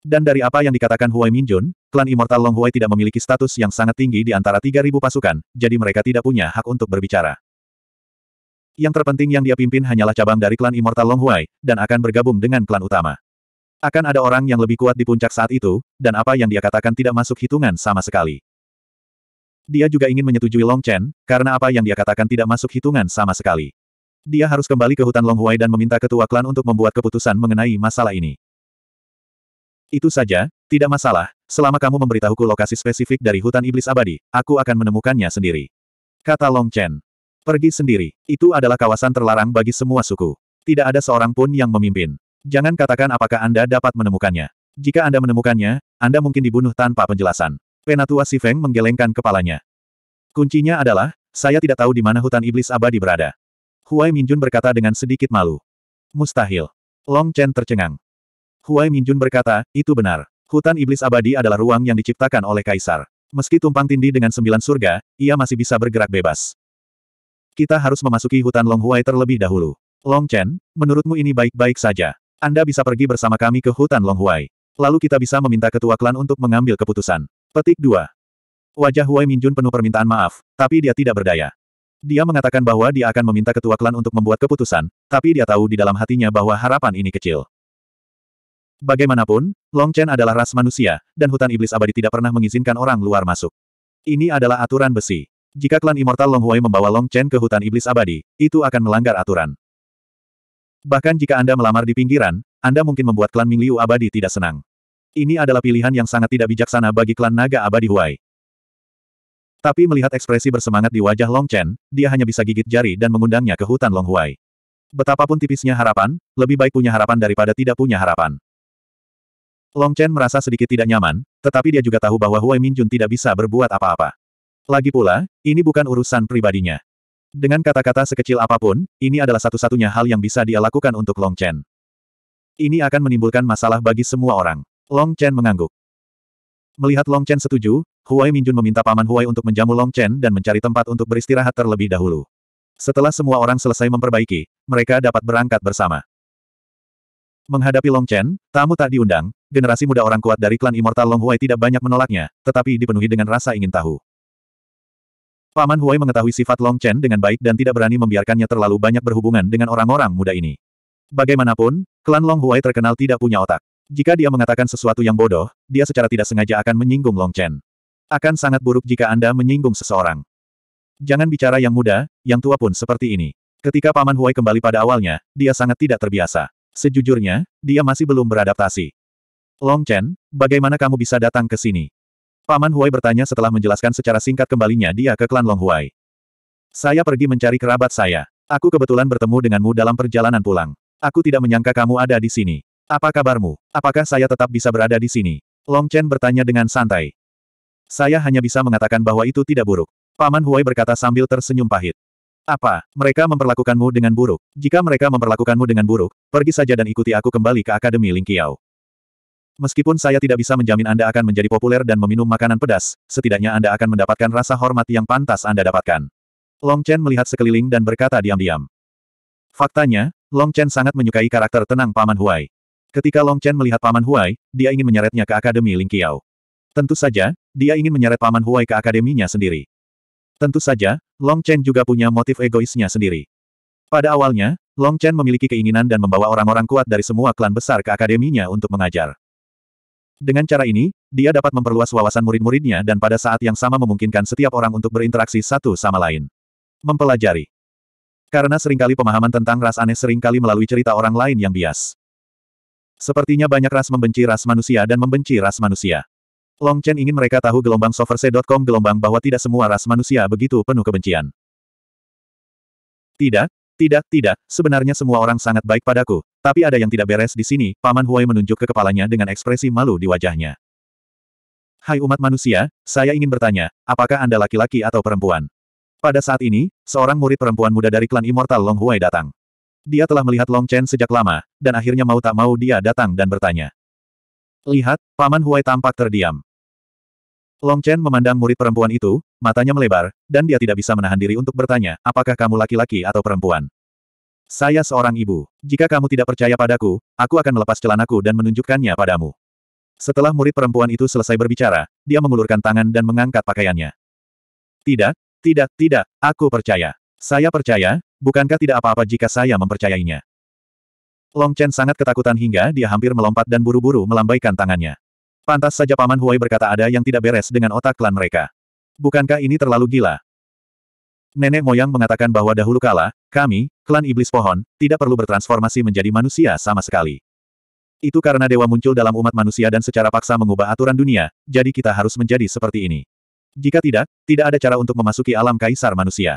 Dan dari apa yang dikatakan Huai Minjun, klan Immortal Long Huai tidak memiliki status yang sangat tinggi di antara 3.000 pasukan, jadi mereka tidak punya hak untuk berbicara. Yang terpenting yang dia pimpin hanyalah cabang dari klan Immortal Long Huai, dan akan bergabung dengan klan utama. Akan ada orang yang lebih kuat di puncak saat itu, dan apa yang dia katakan tidak masuk hitungan sama sekali. Dia juga ingin menyetujui Long Chen, karena apa yang dia katakan tidak masuk hitungan sama sekali. Dia harus kembali ke hutan Long Huai dan meminta ketua klan untuk membuat keputusan mengenai masalah ini. Itu saja, tidak masalah, selama kamu memberitahuku lokasi spesifik dari hutan iblis abadi, aku akan menemukannya sendiri. Kata Long Chen. Pergi sendiri, itu adalah kawasan terlarang bagi semua suku. Tidak ada seorang pun yang memimpin. Jangan katakan apakah Anda dapat menemukannya. Jika Anda menemukannya, Anda mungkin dibunuh tanpa penjelasan. Penatua Si Feng menggelengkan kepalanya. Kuncinya adalah, saya tidak tahu di mana hutan iblis abadi berada. Huai Minjun berkata dengan sedikit malu. Mustahil. Long Chen tercengang. Huai Minjun berkata, itu benar. Hutan iblis abadi adalah ruang yang diciptakan oleh kaisar. Meski tumpang tindih dengan sembilan surga, ia masih bisa bergerak bebas. Kita harus memasuki hutan Long Huai terlebih dahulu. Long Chen, menurutmu ini baik-baik saja? Anda bisa pergi bersama kami ke hutan Longhuai. Lalu kita bisa meminta ketua klan untuk mengambil keputusan. Petik 2. Wajah Huai Minjun penuh permintaan maaf, tapi dia tidak berdaya. Dia mengatakan bahwa dia akan meminta ketua klan untuk membuat keputusan, tapi dia tahu di dalam hatinya bahwa harapan ini kecil. Bagaimanapun, Long Chen adalah ras manusia, dan hutan iblis abadi tidak pernah mengizinkan orang luar masuk. Ini adalah aturan besi. Jika klan Immortal Long Huai membawa Long Chen ke hutan iblis abadi, itu akan melanggar aturan. Bahkan jika Anda melamar di pinggiran, Anda mungkin membuat klan Mingliu abadi tidak senang. Ini adalah pilihan yang sangat tidak bijaksana bagi klan naga abadi Huai. Tapi melihat ekspresi bersemangat di wajah Long Chen, dia hanya bisa gigit jari dan mengundangnya ke hutan Long Huai. Betapapun tipisnya harapan, lebih baik punya harapan daripada tidak punya harapan. Long Chen merasa sedikit tidak nyaman, tetapi dia juga tahu bahwa Huai Minjun tidak bisa berbuat apa-apa. Lagi pula, ini bukan urusan pribadinya. Dengan kata-kata sekecil apapun, ini adalah satu-satunya hal yang bisa dia lakukan untuk Long Chen. Ini akan menimbulkan masalah bagi semua orang. Long Chen mengangguk. Melihat Long Chen setuju, Huai Minjun meminta paman Huai untuk menjamu Long Chen dan mencari tempat untuk beristirahat terlebih dahulu. Setelah semua orang selesai memperbaiki, mereka dapat berangkat bersama. Menghadapi Long Chen, tamu tak diundang, generasi muda orang kuat dari klan Immortal Long Huai tidak banyak menolaknya, tetapi dipenuhi dengan rasa ingin tahu. Paman Huai mengetahui sifat Long Chen dengan baik dan tidak berani membiarkannya terlalu banyak berhubungan dengan orang-orang muda ini. Bagaimanapun, klan Long Huai terkenal tidak punya otak. Jika dia mengatakan sesuatu yang bodoh, dia secara tidak sengaja akan menyinggung Long Chen. Akan sangat buruk jika Anda menyinggung seseorang. Jangan bicara yang muda, yang tua pun seperti ini. Ketika Paman Huai kembali pada awalnya, dia sangat tidak terbiasa. Sejujurnya, dia masih belum beradaptasi. Long Chen, bagaimana kamu bisa datang ke sini? Paman Huai bertanya setelah menjelaskan secara singkat kembalinya dia ke klan Long Huai. Saya pergi mencari kerabat saya. Aku kebetulan bertemu denganmu dalam perjalanan pulang. Aku tidak menyangka kamu ada di sini. Apa kabarmu? Apakah saya tetap bisa berada di sini? Long Chen bertanya dengan santai. Saya hanya bisa mengatakan bahwa itu tidak buruk. Paman Huai berkata sambil tersenyum pahit. Apa, mereka memperlakukanmu dengan buruk? Jika mereka memperlakukanmu dengan buruk, pergi saja dan ikuti aku kembali ke Akademi Lingqiao. Meskipun saya tidak bisa menjamin Anda akan menjadi populer dan meminum makanan pedas, setidaknya Anda akan mendapatkan rasa hormat yang pantas Anda dapatkan. Long Chen melihat sekeliling dan berkata diam-diam. Faktanya, Long Chen sangat menyukai karakter tenang Paman Huai. Ketika Long Chen melihat Paman Huai, dia ingin menyeretnya ke Akademi Ling Lingqiao. Tentu saja, dia ingin menyeret Paman Huai ke akademinya sendiri. Tentu saja, Long Chen juga punya motif egoisnya sendiri. Pada awalnya, Long Chen memiliki keinginan dan membawa orang-orang kuat dari semua klan besar ke akademinya untuk mengajar. Dengan cara ini, dia dapat memperluas wawasan murid-muridnya dan pada saat yang sama memungkinkan setiap orang untuk berinteraksi satu sama lain. Mempelajari. Karena seringkali pemahaman tentang ras aneh seringkali melalui cerita orang lain yang bias. Sepertinya banyak ras membenci ras manusia dan membenci ras manusia. Long Chen ingin mereka tahu gelombang soverse.com gelombang bahwa tidak semua ras manusia begitu penuh kebencian. Tidak, tidak, tidak, sebenarnya semua orang sangat baik padaku, tapi ada yang tidak beres di sini, Paman Huai menunjuk ke kepalanya dengan ekspresi malu di wajahnya. Hai umat manusia, saya ingin bertanya, apakah Anda laki-laki atau perempuan? Pada saat ini, seorang murid perempuan muda dari klan Immortal Long Huai datang. Dia telah melihat Long Chen sejak lama, dan akhirnya mau tak mau dia datang dan bertanya. Lihat, Paman Huai tampak terdiam. Long Chen memandang murid perempuan itu, matanya melebar, dan dia tidak bisa menahan diri untuk bertanya, apakah kamu laki-laki atau perempuan. Saya seorang ibu. Jika kamu tidak percaya padaku, aku akan melepas celanaku dan menunjukkannya padamu. Setelah murid perempuan itu selesai berbicara, dia mengulurkan tangan dan mengangkat pakaiannya. Tidak, tidak, tidak, aku percaya. Saya percaya, bukankah tidak apa-apa jika saya mempercayainya? Long Chen sangat ketakutan hingga dia hampir melompat dan buru-buru melambaikan tangannya. Pantas saja Paman Huai berkata ada yang tidak beres dengan otak klan mereka. Bukankah ini terlalu gila? Nenek moyang mengatakan bahwa dahulu kala, kami, klan iblis pohon, tidak perlu bertransformasi menjadi manusia sama sekali. Itu karena dewa muncul dalam umat manusia dan secara paksa mengubah aturan dunia, jadi kita harus menjadi seperti ini. Jika tidak, tidak ada cara untuk memasuki alam kaisar manusia.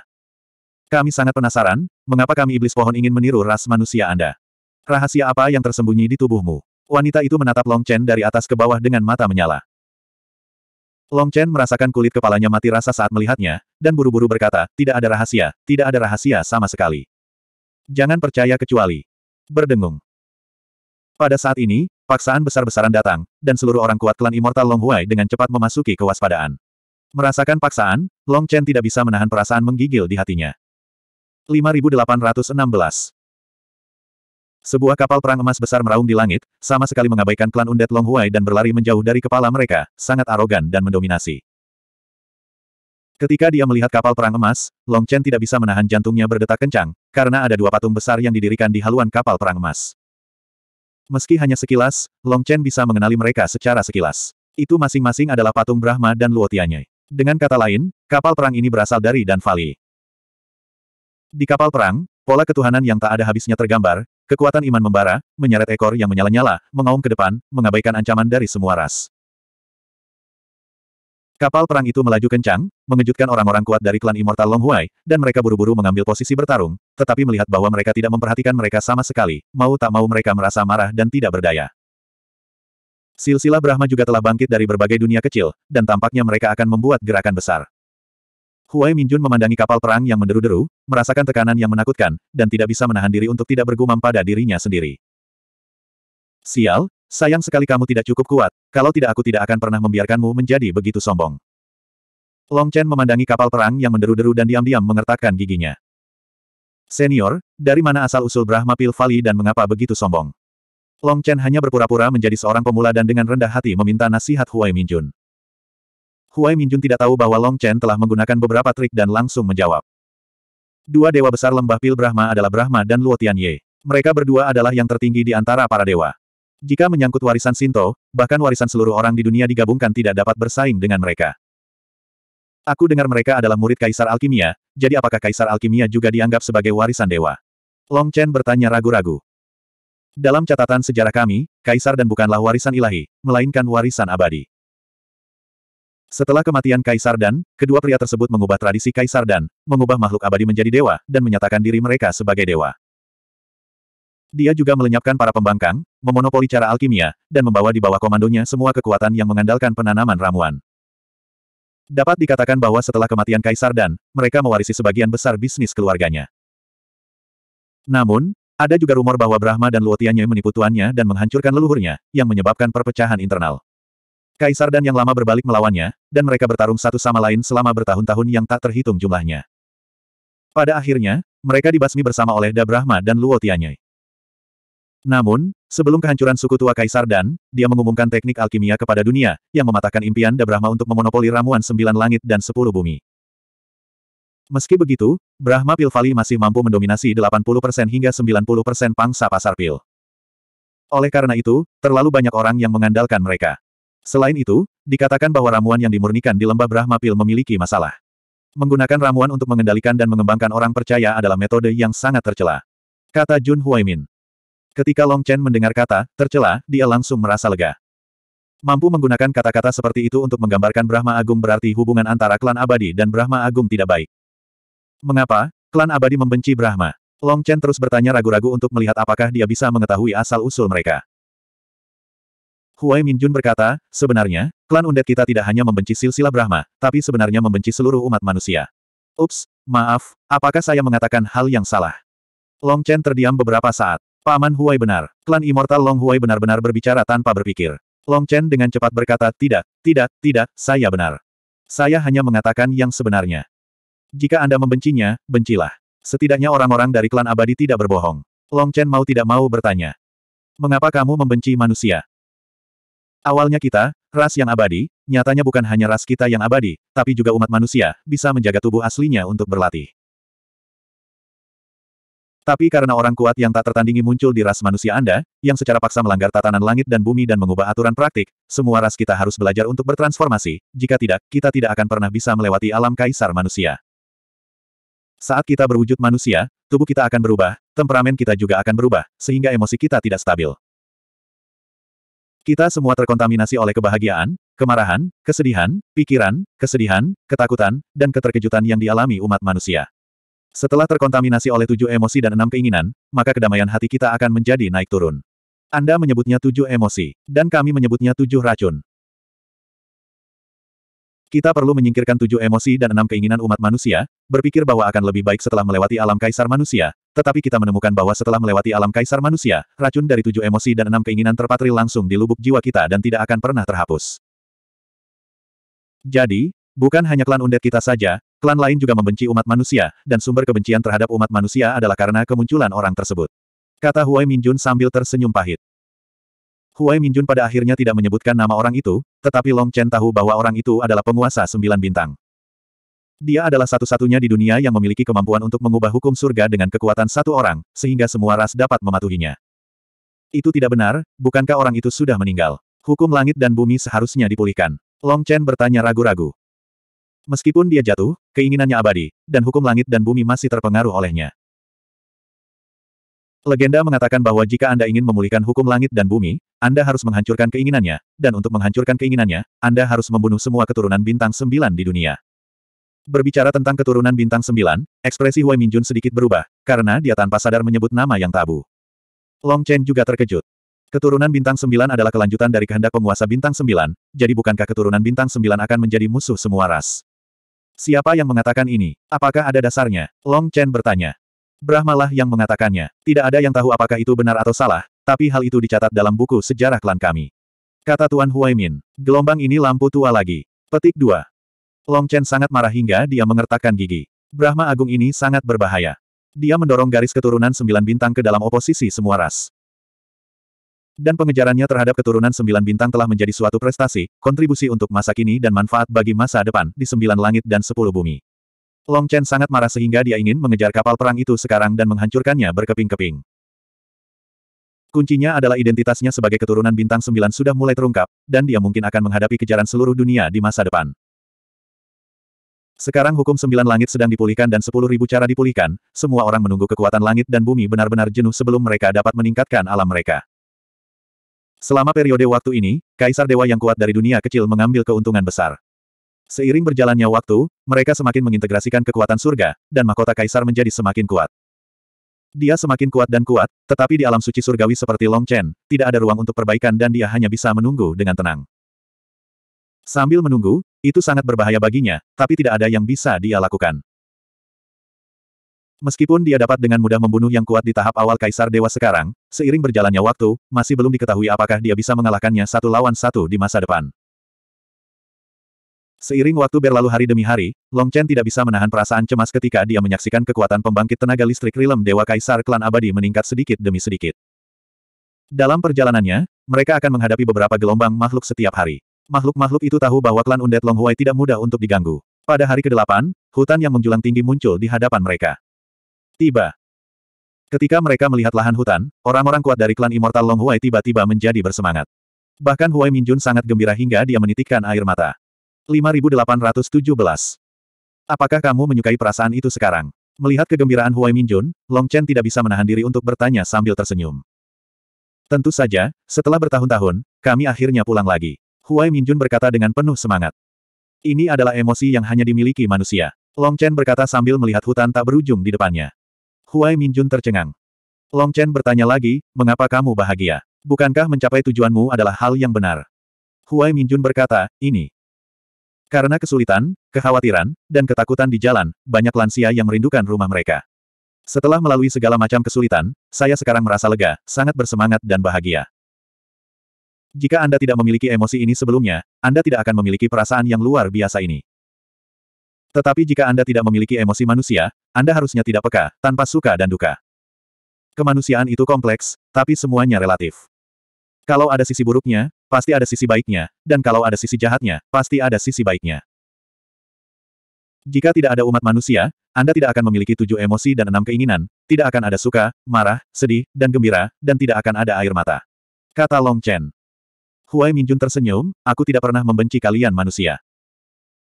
Kami sangat penasaran, mengapa kami iblis pohon ingin meniru ras manusia Anda? Rahasia apa yang tersembunyi di tubuhmu? Wanita itu menatap Long Chen dari atas ke bawah dengan mata menyala. Long Chen merasakan kulit kepalanya mati rasa saat melihatnya, dan buru-buru berkata, tidak ada rahasia, tidak ada rahasia sama sekali. Jangan percaya kecuali berdengung. Pada saat ini, paksaan besar-besaran datang, dan seluruh orang kuat klan Immortal Long Huai dengan cepat memasuki kewaspadaan. Merasakan paksaan, Long Chen tidak bisa menahan perasaan menggigil di hatinya. 5816 Sebuah kapal perang emas besar meraung di langit, sama sekali mengabaikan klan Undead Long Huai dan berlari menjauh dari kepala mereka, sangat arogan dan mendominasi. Ketika dia melihat kapal perang emas, Long Chen tidak bisa menahan jantungnya berdetak kencang, karena ada dua patung besar yang didirikan di haluan kapal perang emas. Meski hanya sekilas, Long Chen bisa mengenali mereka secara sekilas. Itu masing-masing adalah patung Brahma dan Luotianye. Dengan kata lain, kapal perang ini berasal dari Dan Valley. Di kapal perang, pola ketuhanan yang tak ada habisnya tergambar, kekuatan iman membara, menyeret ekor yang menyala-nyala, mengaum ke depan, mengabaikan ancaman dari semua ras. Kapal perang itu melaju kencang, mengejutkan orang-orang kuat dari klan Immortal Long Longhuai, dan mereka buru-buru mengambil posisi bertarung, tetapi melihat bahwa mereka tidak memperhatikan mereka sama sekali, mau tak mau mereka merasa marah dan tidak berdaya. Silsilah Brahma juga telah bangkit dari berbagai dunia kecil, dan tampaknya mereka akan membuat gerakan besar. Huai Minjun memandangi kapal perang yang menderu-deru, merasakan tekanan yang menakutkan, dan tidak bisa menahan diri untuk tidak bergumam pada dirinya sendiri. Sial, Sayang sekali kamu tidak cukup kuat, kalau tidak aku tidak akan pernah membiarkanmu menjadi begitu sombong. Long Chen memandangi kapal perang yang menderu-deru dan diam-diam mengertakkan giginya. Senior, dari mana asal-usul Brahma Pilvali dan mengapa begitu sombong? Long Chen hanya berpura-pura menjadi seorang pemula dan dengan rendah hati meminta nasihat Huai Minjun. Huai Minjun tidak tahu bahwa Long Chen telah menggunakan beberapa trik dan langsung menjawab. Dua dewa besar lembah Pil Brahma adalah Brahma dan Luo Tianye. Mereka berdua adalah yang tertinggi di antara para dewa. Jika menyangkut warisan Sinto, bahkan warisan seluruh orang di dunia digabungkan tidak dapat bersaing dengan mereka. Aku dengar mereka adalah murid Kaisar Alkimia, jadi apakah Kaisar Alkimia juga dianggap sebagai warisan dewa? Long Chen bertanya ragu-ragu. Dalam catatan sejarah kami, Kaisar dan bukanlah warisan ilahi, melainkan warisan abadi. Setelah kematian Kaisar Dan, kedua pria tersebut mengubah tradisi Kaisar Dan, mengubah makhluk abadi menjadi dewa, dan menyatakan diri mereka sebagai dewa. Dia juga melenyapkan para pembangkang, memonopoli cara alkimia, dan membawa di bawah komandonya semua kekuatan yang mengandalkan penanaman ramuan. Dapat dikatakan bahwa setelah kematian Kaisar Dan, mereka mewarisi sebagian besar bisnis keluarganya. Namun, ada juga rumor bahwa Brahma dan Luotianye menipu tuannya dan menghancurkan leluhurnya, yang menyebabkan perpecahan internal. Kaisar Dan yang lama berbalik melawannya, dan mereka bertarung satu sama lain selama bertahun-tahun yang tak terhitung jumlahnya. Pada akhirnya, mereka dibasmi bersama oleh Da Brahma dan Luotianye. Namun, sebelum kehancuran suku tua Kaisar Dan, dia mengumumkan teknik alkimia kepada dunia, yang mematahkan impian Brahma untuk memonopoli ramuan sembilan langit dan sepuluh bumi. Meski begitu, Brahma Pilvali masih mampu mendominasi 80% hingga 90% pangsa pasar pil. Oleh karena itu, terlalu banyak orang yang mengandalkan mereka. Selain itu, dikatakan bahwa ramuan yang dimurnikan di lembah Brahma Pil memiliki masalah. Menggunakan ramuan untuk mengendalikan dan mengembangkan orang percaya adalah metode yang sangat tercela. Kata Jun Huaimin. Ketika Long Chen mendengar kata, tercela, dia langsung merasa lega. Mampu menggunakan kata-kata seperti itu untuk menggambarkan Brahma Agung berarti hubungan antara klan abadi dan Brahma Agung tidak baik. Mengapa? Klan abadi membenci Brahma. Long Chen terus bertanya ragu-ragu untuk melihat apakah dia bisa mengetahui asal-usul mereka. Huai Minjun berkata, sebenarnya, klan undet kita tidak hanya membenci silsilah Brahma, tapi sebenarnya membenci seluruh umat manusia. Ups, maaf, apakah saya mengatakan hal yang salah? Long Chen terdiam beberapa saat. Paman Huai benar. Klan Immortal Long Huai benar-benar berbicara tanpa berpikir. Long Chen dengan cepat berkata, tidak, tidak, tidak, saya benar. Saya hanya mengatakan yang sebenarnya. Jika Anda membencinya, bencilah. Setidaknya orang-orang dari klan abadi tidak berbohong. Long Chen mau tidak mau bertanya. Mengapa kamu membenci manusia? Awalnya kita, ras yang abadi, nyatanya bukan hanya ras kita yang abadi, tapi juga umat manusia, bisa menjaga tubuh aslinya untuk berlatih. Tapi karena orang kuat yang tak tertandingi muncul di ras manusia Anda, yang secara paksa melanggar tatanan langit dan bumi dan mengubah aturan praktik, semua ras kita harus belajar untuk bertransformasi, jika tidak, kita tidak akan pernah bisa melewati alam kaisar manusia. Saat kita berwujud manusia, tubuh kita akan berubah, temperamen kita juga akan berubah, sehingga emosi kita tidak stabil. Kita semua terkontaminasi oleh kebahagiaan, kemarahan, kesedihan, pikiran, kesedihan, ketakutan, dan keterkejutan yang dialami umat manusia. Setelah terkontaminasi oleh tujuh emosi dan enam keinginan, maka kedamaian hati kita akan menjadi naik turun. Anda menyebutnya tujuh emosi, dan kami menyebutnya tujuh racun. Kita perlu menyingkirkan tujuh emosi dan enam keinginan umat manusia, berpikir bahwa akan lebih baik setelah melewati alam kaisar manusia, tetapi kita menemukan bahwa setelah melewati alam kaisar manusia, racun dari tujuh emosi dan enam keinginan terpatri langsung di lubuk jiwa kita dan tidak akan pernah terhapus. Jadi, Bukan hanya klan undet kita saja, klan lain juga membenci umat manusia, dan sumber kebencian terhadap umat manusia adalah karena kemunculan orang tersebut. Kata Huai Minjun sambil tersenyum pahit. Huai Minjun pada akhirnya tidak menyebutkan nama orang itu, tetapi Long Chen tahu bahwa orang itu adalah penguasa sembilan bintang. Dia adalah satu-satunya di dunia yang memiliki kemampuan untuk mengubah hukum surga dengan kekuatan satu orang, sehingga semua ras dapat mematuhinya. Itu tidak benar, bukankah orang itu sudah meninggal? Hukum langit dan bumi seharusnya dipulihkan. Long Chen bertanya ragu-ragu. Meskipun dia jatuh, keinginannya abadi, dan hukum langit dan bumi masih terpengaruh olehnya. Legenda mengatakan bahwa jika Anda ingin memulihkan hukum langit dan bumi, Anda harus menghancurkan keinginannya, dan untuk menghancurkan keinginannya, Anda harus membunuh semua keturunan bintang sembilan di dunia. Berbicara tentang keturunan bintang sembilan, ekspresi Wei Minjun sedikit berubah, karena dia tanpa sadar menyebut nama yang tabu. Long Chen juga terkejut. Keturunan bintang sembilan adalah kelanjutan dari kehendak penguasa bintang sembilan, jadi bukankah keturunan bintang sembilan akan menjadi musuh semua ras? Siapa yang mengatakan ini? Apakah ada dasarnya? Long Chen bertanya. Brahmalah yang mengatakannya. Tidak ada yang tahu apakah itu benar atau salah, tapi hal itu dicatat dalam buku sejarah klan kami. Kata Tuan Huaimin. Gelombang ini lampu tua lagi. Petik 2. Long Chen sangat marah hingga dia mengertakkan gigi. Brahma Agung ini sangat berbahaya. Dia mendorong garis keturunan sembilan bintang ke dalam oposisi semua ras. Dan pengejarannya terhadap keturunan sembilan bintang telah menjadi suatu prestasi, kontribusi untuk masa kini dan manfaat bagi masa depan di sembilan langit dan sepuluh bumi. Long Chen sangat marah sehingga dia ingin mengejar kapal perang itu sekarang dan menghancurkannya berkeping-keping. Kuncinya adalah identitasnya sebagai keturunan bintang sembilan sudah mulai terungkap, dan dia mungkin akan menghadapi kejaran seluruh dunia di masa depan. Sekarang hukum sembilan langit sedang dipulihkan dan sepuluh ribu cara dipulihkan, semua orang menunggu kekuatan langit dan bumi benar-benar jenuh sebelum mereka dapat meningkatkan alam mereka. Selama periode waktu ini, Kaisar Dewa yang kuat dari dunia kecil mengambil keuntungan besar. Seiring berjalannya waktu, mereka semakin mengintegrasikan kekuatan surga, dan mahkota Kaisar menjadi semakin kuat. Dia semakin kuat dan kuat, tetapi di alam suci surgawi seperti Long Chen, tidak ada ruang untuk perbaikan dan dia hanya bisa menunggu dengan tenang. Sambil menunggu, itu sangat berbahaya baginya, tapi tidak ada yang bisa dia lakukan. Meskipun dia dapat dengan mudah membunuh yang kuat di tahap awal Kaisar Dewa sekarang, seiring berjalannya waktu, masih belum diketahui apakah dia bisa mengalahkannya satu lawan satu di masa depan. Seiring waktu berlalu hari demi hari, Long Chen tidak bisa menahan perasaan cemas ketika dia menyaksikan kekuatan pembangkit tenaga listrik rilem Dewa Kaisar Klan Abadi meningkat sedikit demi sedikit. Dalam perjalanannya, mereka akan menghadapi beberapa gelombang makhluk setiap hari. Makhluk-makhluk itu tahu bahwa klan Undead Long Huai tidak mudah untuk diganggu. Pada hari ke-8, hutan yang menjulang tinggi muncul di hadapan mereka tiba. Ketika mereka melihat lahan hutan, orang-orang kuat dari klan Immortal Long Huai tiba-tiba menjadi bersemangat. Bahkan Huai Minjun sangat gembira hingga dia menitikkan air mata. 5817. Apakah kamu menyukai perasaan itu sekarang? Melihat kegembiraan Huai Minjun, Long Chen tidak bisa menahan diri untuk bertanya sambil tersenyum. Tentu saja, setelah bertahun-tahun, kami akhirnya pulang lagi. Huai Minjun berkata dengan penuh semangat. Ini adalah emosi yang hanya dimiliki manusia. Long Chen berkata sambil melihat hutan tak berujung di depannya. Huai Minjun tercengang. Long Chen bertanya lagi, mengapa kamu bahagia? Bukankah mencapai tujuanmu adalah hal yang benar? Huai Minjun berkata, ini. Karena kesulitan, kekhawatiran, dan ketakutan di jalan, banyak lansia yang merindukan rumah mereka. Setelah melalui segala macam kesulitan, saya sekarang merasa lega, sangat bersemangat dan bahagia. Jika Anda tidak memiliki emosi ini sebelumnya, Anda tidak akan memiliki perasaan yang luar biasa ini. Tetapi jika Anda tidak memiliki emosi manusia, Anda harusnya tidak peka, tanpa suka dan duka. Kemanusiaan itu kompleks, tapi semuanya relatif. Kalau ada sisi buruknya, pasti ada sisi baiknya, dan kalau ada sisi jahatnya, pasti ada sisi baiknya. Jika tidak ada umat manusia, Anda tidak akan memiliki tujuh emosi dan enam keinginan, tidak akan ada suka, marah, sedih, dan gembira, dan tidak akan ada air mata. Kata Long Chen. Huai Minjun tersenyum, aku tidak pernah membenci kalian manusia.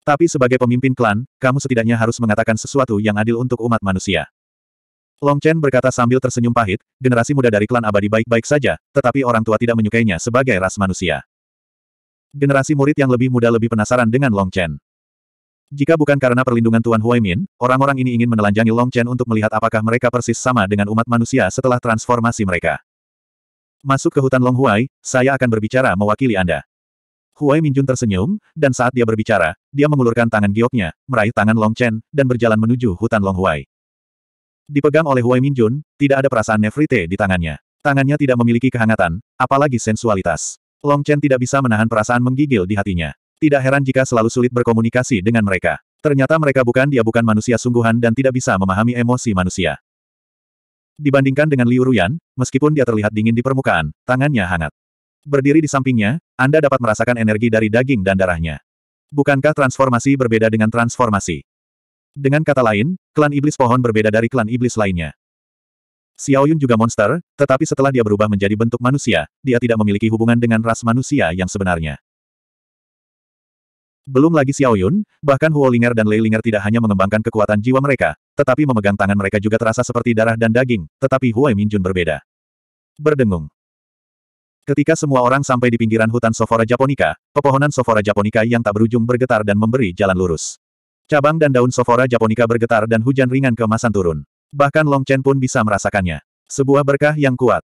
Tapi sebagai pemimpin klan, kamu setidaknya harus mengatakan sesuatu yang adil untuk umat manusia. Long Chen berkata sambil tersenyum pahit, generasi muda dari klan abadi baik-baik saja, tetapi orang tua tidak menyukainya sebagai ras manusia. Generasi murid yang lebih muda lebih penasaran dengan Long Chen. Jika bukan karena perlindungan Tuan Huaimin, orang-orang ini ingin menelanjangi Long Chen untuk melihat apakah mereka persis sama dengan umat manusia setelah transformasi mereka. Masuk ke hutan Long Huai, saya akan berbicara mewakili Anda. Huai Minjun tersenyum, dan saat dia berbicara, dia mengulurkan tangan gioknya, meraih tangan Long Chen, dan berjalan menuju hutan Long Huai. Dipegang oleh Huai Minjun, tidak ada perasaan nefrite di tangannya. Tangannya tidak memiliki kehangatan, apalagi sensualitas. Long Chen tidak bisa menahan perasaan menggigil di hatinya. Tidak heran jika selalu sulit berkomunikasi dengan mereka. Ternyata mereka bukan dia bukan manusia sungguhan dan tidak bisa memahami emosi manusia. Dibandingkan dengan Liu Ruyan, meskipun dia terlihat dingin di permukaan, tangannya hangat. Berdiri di sampingnya, Anda dapat merasakan energi dari daging dan darahnya. Bukankah transformasi berbeda dengan transformasi? Dengan kata lain, klan iblis pohon berbeda dari klan iblis lainnya. Xiao Yun juga monster, tetapi setelah dia berubah menjadi bentuk manusia, dia tidak memiliki hubungan dengan ras manusia yang sebenarnya. Belum lagi Xiao Yun, bahkan Huo Linger dan Lei Linger tidak hanya mengembangkan kekuatan jiwa mereka, tetapi memegang tangan mereka juga terasa seperti darah dan daging, tetapi Huo Minjun berbeda. Berdengung. Ketika semua orang sampai di pinggiran hutan Sofora japonica, pepohonan Sofora japonica yang tak berujung bergetar dan memberi jalan lurus. Cabang dan daun Sofora japonica bergetar dan hujan ringan kemasan turun. Bahkan Long Chen pun bisa merasakannya. Sebuah berkah yang kuat.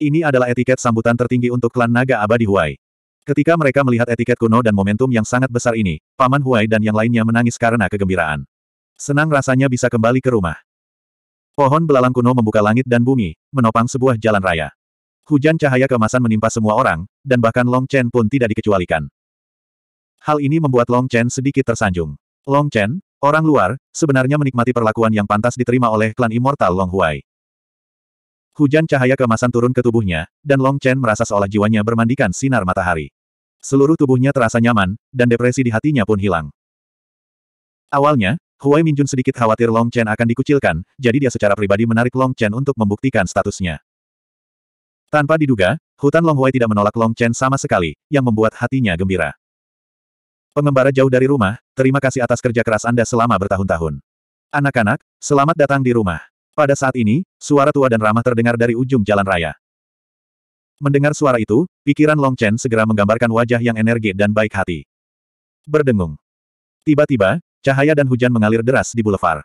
Ini adalah etiket sambutan tertinggi untuk klan naga abadi Huai. Ketika mereka melihat etiket kuno dan momentum yang sangat besar ini, Paman Huai dan yang lainnya menangis karena kegembiraan. Senang rasanya bisa kembali ke rumah. Pohon belalang kuno membuka langit dan bumi, menopang sebuah jalan raya. Hujan cahaya kemasan menimpa semua orang, dan bahkan Long Chen pun tidak dikecualikan. Hal ini membuat Long Chen sedikit tersanjung. Long Chen, orang luar, sebenarnya menikmati perlakuan yang pantas diterima oleh klan Immortal Long Huai. Hujan cahaya kemasan turun ke tubuhnya, dan Long Chen merasa seolah jiwanya bermandikan sinar matahari. Seluruh tubuhnya terasa nyaman, dan depresi di hatinya pun hilang. Awalnya, Huai Minjun sedikit khawatir Long Chen akan dikucilkan, jadi dia secara pribadi menarik Long Chen untuk membuktikan statusnya. Tanpa diduga, hutan Longwei tidak menolak Long Chen sama sekali, yang membuat hatinya gembira. Pengembara jauh dari rumah, terima kasih atas kerja keras Anda selama bertahun-tahun. Anak-anak, selamat datang di rumah. Pada saat ini, suara tua dan ramah terdengar dari ujung jalan raya. Mendengar suara itu, pikiran Long Chen segera menggambarkan wajah yang energi dan baik hati. Berdengung. Tiba-tiba, cahaya dan hujan mengalir deras di bulevar.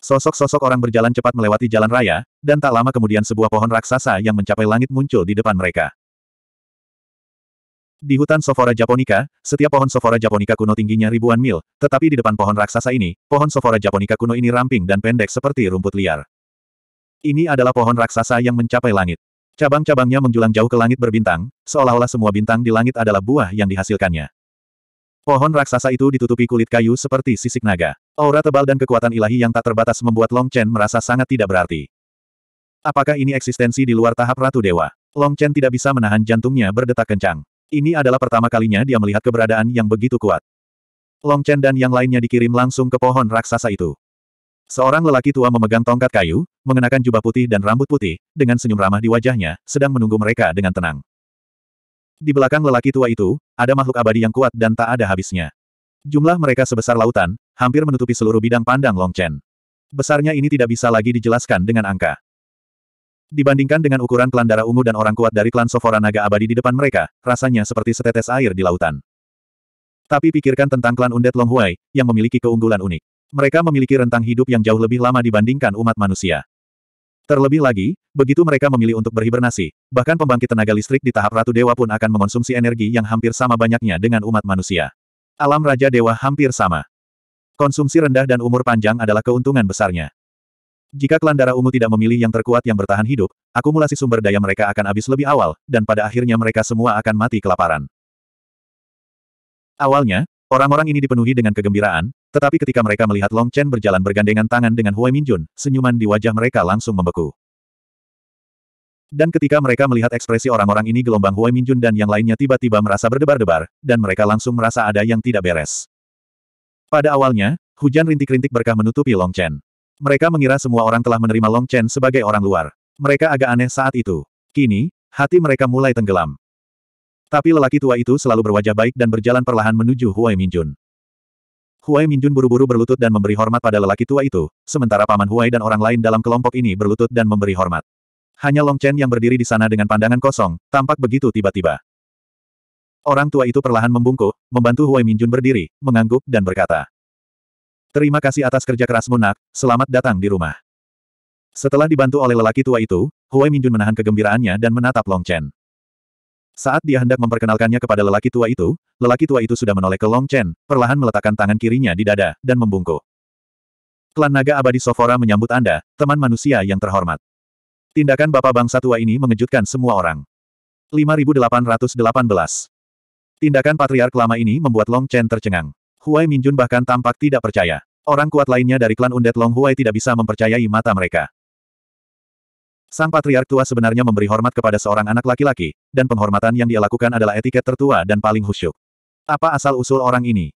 Sosok-sosok orang berjalan cepat melewati jalan raya, dan tak lama kemudian sebuah pohon raksasa yang mencapai langit muncul di depan mereka. Di hutan Sofora japonica, setiap pohon Sofora japonica kuno tingginya ribuan mil, tetapi di depan pohon raksasa ini, pohon Sofora japonica kuno ini ramping dan pendek seperti rumput liar. Ini adalah pohon raksasa yang mencapai langit. Cabang-cabangnya menjulang jauh ke langit berbintang, seolah-olah semua bintang di langit adalah buah yang dihasilkannya. Pohon raksasa itu ditutupi kulit kayu seperti sisik naga. Aura tebal dan kekuatan ilahi yang tak terbatas membuat Long Chen merasa sangat tidak berarti. Apakah ini eksistensi di luar tahap Ratu Dewa? Long Chen tidak bisa menahan jantungnya berdetak kencang. Ini adalah pertama kalinya dia melihat keberadaan yang begitu kuat. Long Chen dan yang lainnya dikirim langsung ke pohon raksasa itu. Seorang lelaki tua memegang tongkat kayu, mengenakan jubah putih dan rambut putih, dengan senyum ramah di wajahnya, sedang menunggu mereka dengan tenang. Di belakang lelaki tua itu, ada makhluk abadi yang kuat dan tak ada habisnya. Jumlah mereka sebesar lautan, hampir menutupi seluruh bidang pandang Long Chen. Besarnya ini tidak bisa lagi dijelaskan dengan angka. Dibandingkan dengan ukuran klan darah ungu dan orang kuat dari klan Sofora Naga Abadi di depan mereka, rasanya seperti setetes air di lautan. Tapi pikirkan tentang klan Undead Longhuai, yang memiliki keunggulan unik. Mereka memiliki rentang hidup yang jauh lebih lama dibandingkan umat manusia. Terlebih lagi, begitu mereka memilih untuk berhibernasi, bahkan pembangkit tenaga listrik di tahap Ratu Dewa pun akan mengonsumsi energi yang hampir sama banyaknya dengan umat manusia. Alam Raja Dewa hampir sama. Konsumsi rendah dan umur panjang adalah keuntungan besarnya. Jika klan darah ungu tidak memilih yang terkuat yang bertahan hidup, akumulasi sumber daya mereka akan habis lebih awal, dan pada akhirnya mereka semua akan mati kelaparan. Awalnya, orang-orang ini dipenuhi dengan kegembiraan, tetapi ketika mereka melihat Long Chen berjalan bergandengan tangan dengan Hui Minjun, senyuman di wajah mereka langsung membeku. Dan ketika mereka melihat ekspresi orang-orang ini gelombang Hui Minjun dan yang lainnya tiba-tiba merasa berdebar-debar, dan mereka langsung merasa ada yang tidak beres. Pada awalnya, hujan rintik-rintik berkah menutupi Long Chen. Mereka mengira semua orang telah menerima Long Chen sebagai orang luar. Mereka agak aneh saat itu. Kini, hati mereka mulai tenggelam. Tapi lelaki tua itu selalu berwajah baik dan berjalan perlahan menuju Huai Minjun. Huai Minjun buru-buru berlutut dan memberi hormat pada lelaki tua itu, sementara paman Huai dan orang lain dalam kelompok ini berlutut dan memberi hormat. Hanya Long Chen yang berdiri di sana dengan pandangan kosong, tampak begitu tiba-tiba. Orang tua itu perlahan membungkuk, membantu Huai Minjun berdiri, mengangguk dan berkata. Terima kasih atas kerja kerasmu nak, selamat datang di rumah. Setelah dibantu oleh lelaki tua itu, Huai Minjun menahan kegembiraannya dan menatap Long Chen. Saat dia hendak memperkenalkannya kepada lelaki tua itu, lelaki tua itu sudah menoleh ke Long Chen, perlahan meletakkan tangan kirinya di dada, dan membungkuk. Klan naga abadi Sofora menyambut Anda, teman manusia yang terhormat. Tindakan bapak bangsa tua ini mengejutkan semua orang. 5818 Tindakan patriark lama ini membuat Long Chen tercengang. Huai Minjun bahkan tampak tidak percaya. Orang kuat lainnya dari klan Undet Long Huai tidak bisa mempercayai mata mereka. Sang patriark tua sebenarnya memberi hormat kepada seorang anak laki-laki, dan penghormatan yang dia lakukan adalah etiket tertua dan paling khusyuk. Apa asal-usul orang ini?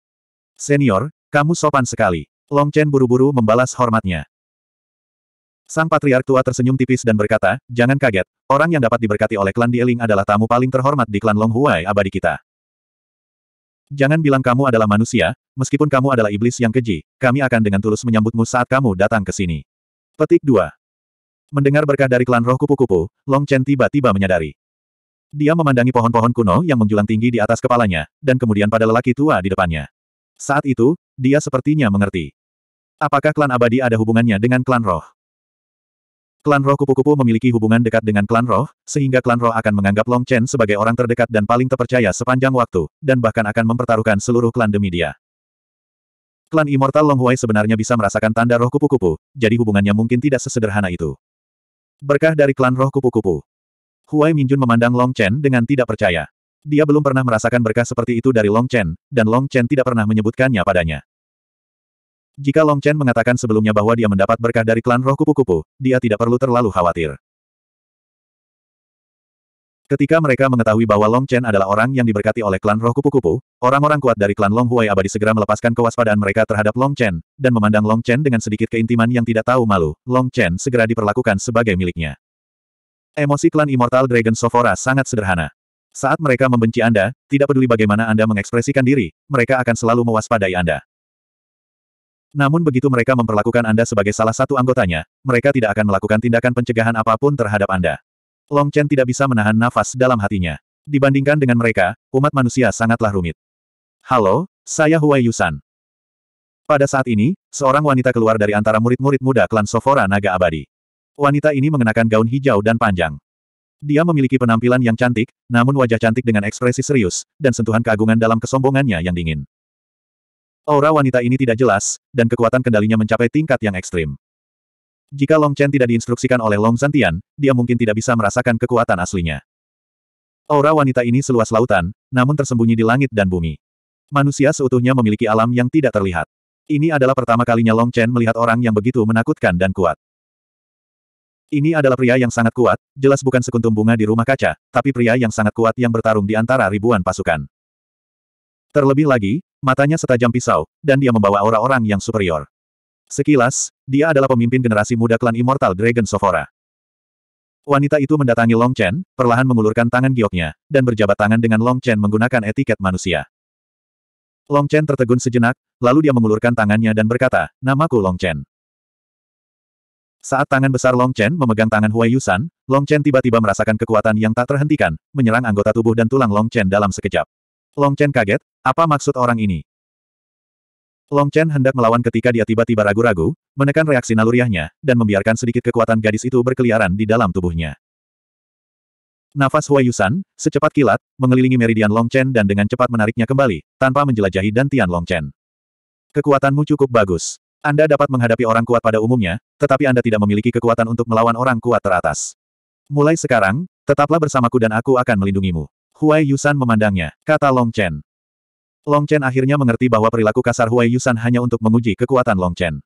Senior, kamu sopan sekali. Long Chen buru-buru membalas hormatnya. Sang patriark tua tersenyum tipis dan berkata, jangan kaget, orang yang dapat diberkati oleh klan Dieling adalah tamu paling terhormat di klan Long Huai abadi kita. Jangan bilang kamu adalah manusia, meskipun kamu adalah iblis yang keji, kami akan dengan tulus menyambutmu saat kamu datang ke sini. Petik 2. Mendengar berkah dari klan roh kupu-kupu, Long Chen tiba-tiba menyadari. Dia memandangi pohon-pohon kuno yang menjulang tinggi di atas kepalanya, dan kemudian pada lelaki tua di depannya. Saat itu, dia sepertinya mengerti. Apakah klan abadi ada hubungannya dengan klan roh? Klan roh kupu-kupu memiliki hubungan dekat dengan klan roh, sehingga klan roh akan menganggap Long Chen sebagai orang terdekat dan paling terpercaya sepanjang waktu, dan bahkan akan mempertaruhkan seluruh klan demi dia. Klan Immortal Long Huai sebenarnya bisa merasakan tanda roh kupu-kupu, jadi hubungannya mungkin tidak sesederhana itu. Berkah dari klan roh kupu-kupu. Huai Minjun memandang Long Chen dengan tidak percaya. Dia belum pernah merasakan berkah seperti itu dari Long Chen, dan Long Chen tidak pernah menyebutkannya padanya. Jika Long Chen mengatakan sebelumnya bahwa dia mendapat berkah dari klan roh kupu-kupu, dia tidak perlu terlalu khawatir. Ketika mereka mengetahui bahwa Long Chen adalah orang yang diberkati oleh klan roh kupu-kupu, orang-orang kuat dari klan Long Huai abadi segera melepaskan kewaspadaan mereka terhadap Long Chen, dan memandang Long Chen dengan sedikit keintiman yang tidak tahu malu, Long Chen segera diperlakukan sebagai miliknya. Emosi klan Immortal Dragon Sofora sangat sederhana. Saat mereka membenci Anda, tidak peduli bagaimana Anda mengekspresikan diri, mereka akan selalu mewaspadai Anda. Namun begitu mereka memperlakukan Anda sebagai salah satu anggotanya, mereka tidak akan melakukan tindakan pencegahan apapun terhadap Anda. Long Chen tidak bisa menahan nafas dalam hatinya. Dibandingkan dengan mereka, umat manusia sangatlah rumit. Halo, saya Huai Yusan. Pada saat ini, seorang wanita keluar dari antara murid-murid muda klan Sofora Naga Abadi. Wanita ini mengenakan gaun hijau dan panjang. Dia memiliki penampilan yang cantik, namun wajah cantik dengan ekspresi serius, dan sentuhan keagungan dalam kesombongannya yang dingin. Aura wanita ini tidak jelas, dan kekuatan kendalinya mencapai tingkat yang ekstrim. Jika Long Chen tidak diinstruksikan oleh Long Zantian, dia mungkin tidak bisa merasakan kekuatan aslinya. Aura wanita ini seluas lautan, namun tersembunyi di langit dan bumi. Manusia seutuhnya memiliki alam yang tidak terlihat. Ini adalah pertama kalinya Long Chen melihat orang yang begitu menakutkan dan kuat. Ini adalah pria yang sangat kuat, jelas bukan sekuntum bunga di rumah kaca, tapi pria yang sangat kuat yang bertarung di antara ribuan pasukan. Terlebih lagi, matanya setajam pisau, dan dia membawa aura orang yang superior. Sekilas, dia adalah pemimpin generasi muda klan Immortal Dragon Sofora. Wanita itu mendatangi Long Chen, perlahan mengulurkan tangan gioknya, dan berjabat tangan dengan Long Chen menggunakan etiket manusia. Long Chen tertegun sejenak, lalu dia mengulurkan tangannya dan berkata, namaku Long Chen. Saat tangan besar Long Chen memegang tangan Huai Yusan, Long Chen tiba-tiba merasakan kekuatan yang tak terhentikan, menyerang anggota tubuh dan tulang Long Chen dalam sekejap. Long Chen kaget, apa maksud orang ini? Long Chen hendak melawan ketika dia tiba-tiba ragu-ragu, menekan reaksi naluriahnya, dan membiarkan sedikit kekuatan gadis itu berkeliaran di dalam tubuhnya. Nafas Hua Yusan, secepat kilat, mengelilingi meridian Long Chen dan dengan cepat menariknya kembali, tanpa menjelajahi Dantian Long Chen. Kekuatanmu cukup bagus. Anda dapat menghadapi orang kuat pada umumnya, tetapi Anda tidak memiliki kekuatan untuk melawan orang kuat teratas. Mulai sekarang, tetaplah bersamaku dan aku akan melindungimu. Huai Yusan memandangnya, kata Long Chen. Long Chen akhirnya mengerti bahwa perilaku kasar Huai Yusan hanya untuk menguji kekuatan Long Chen.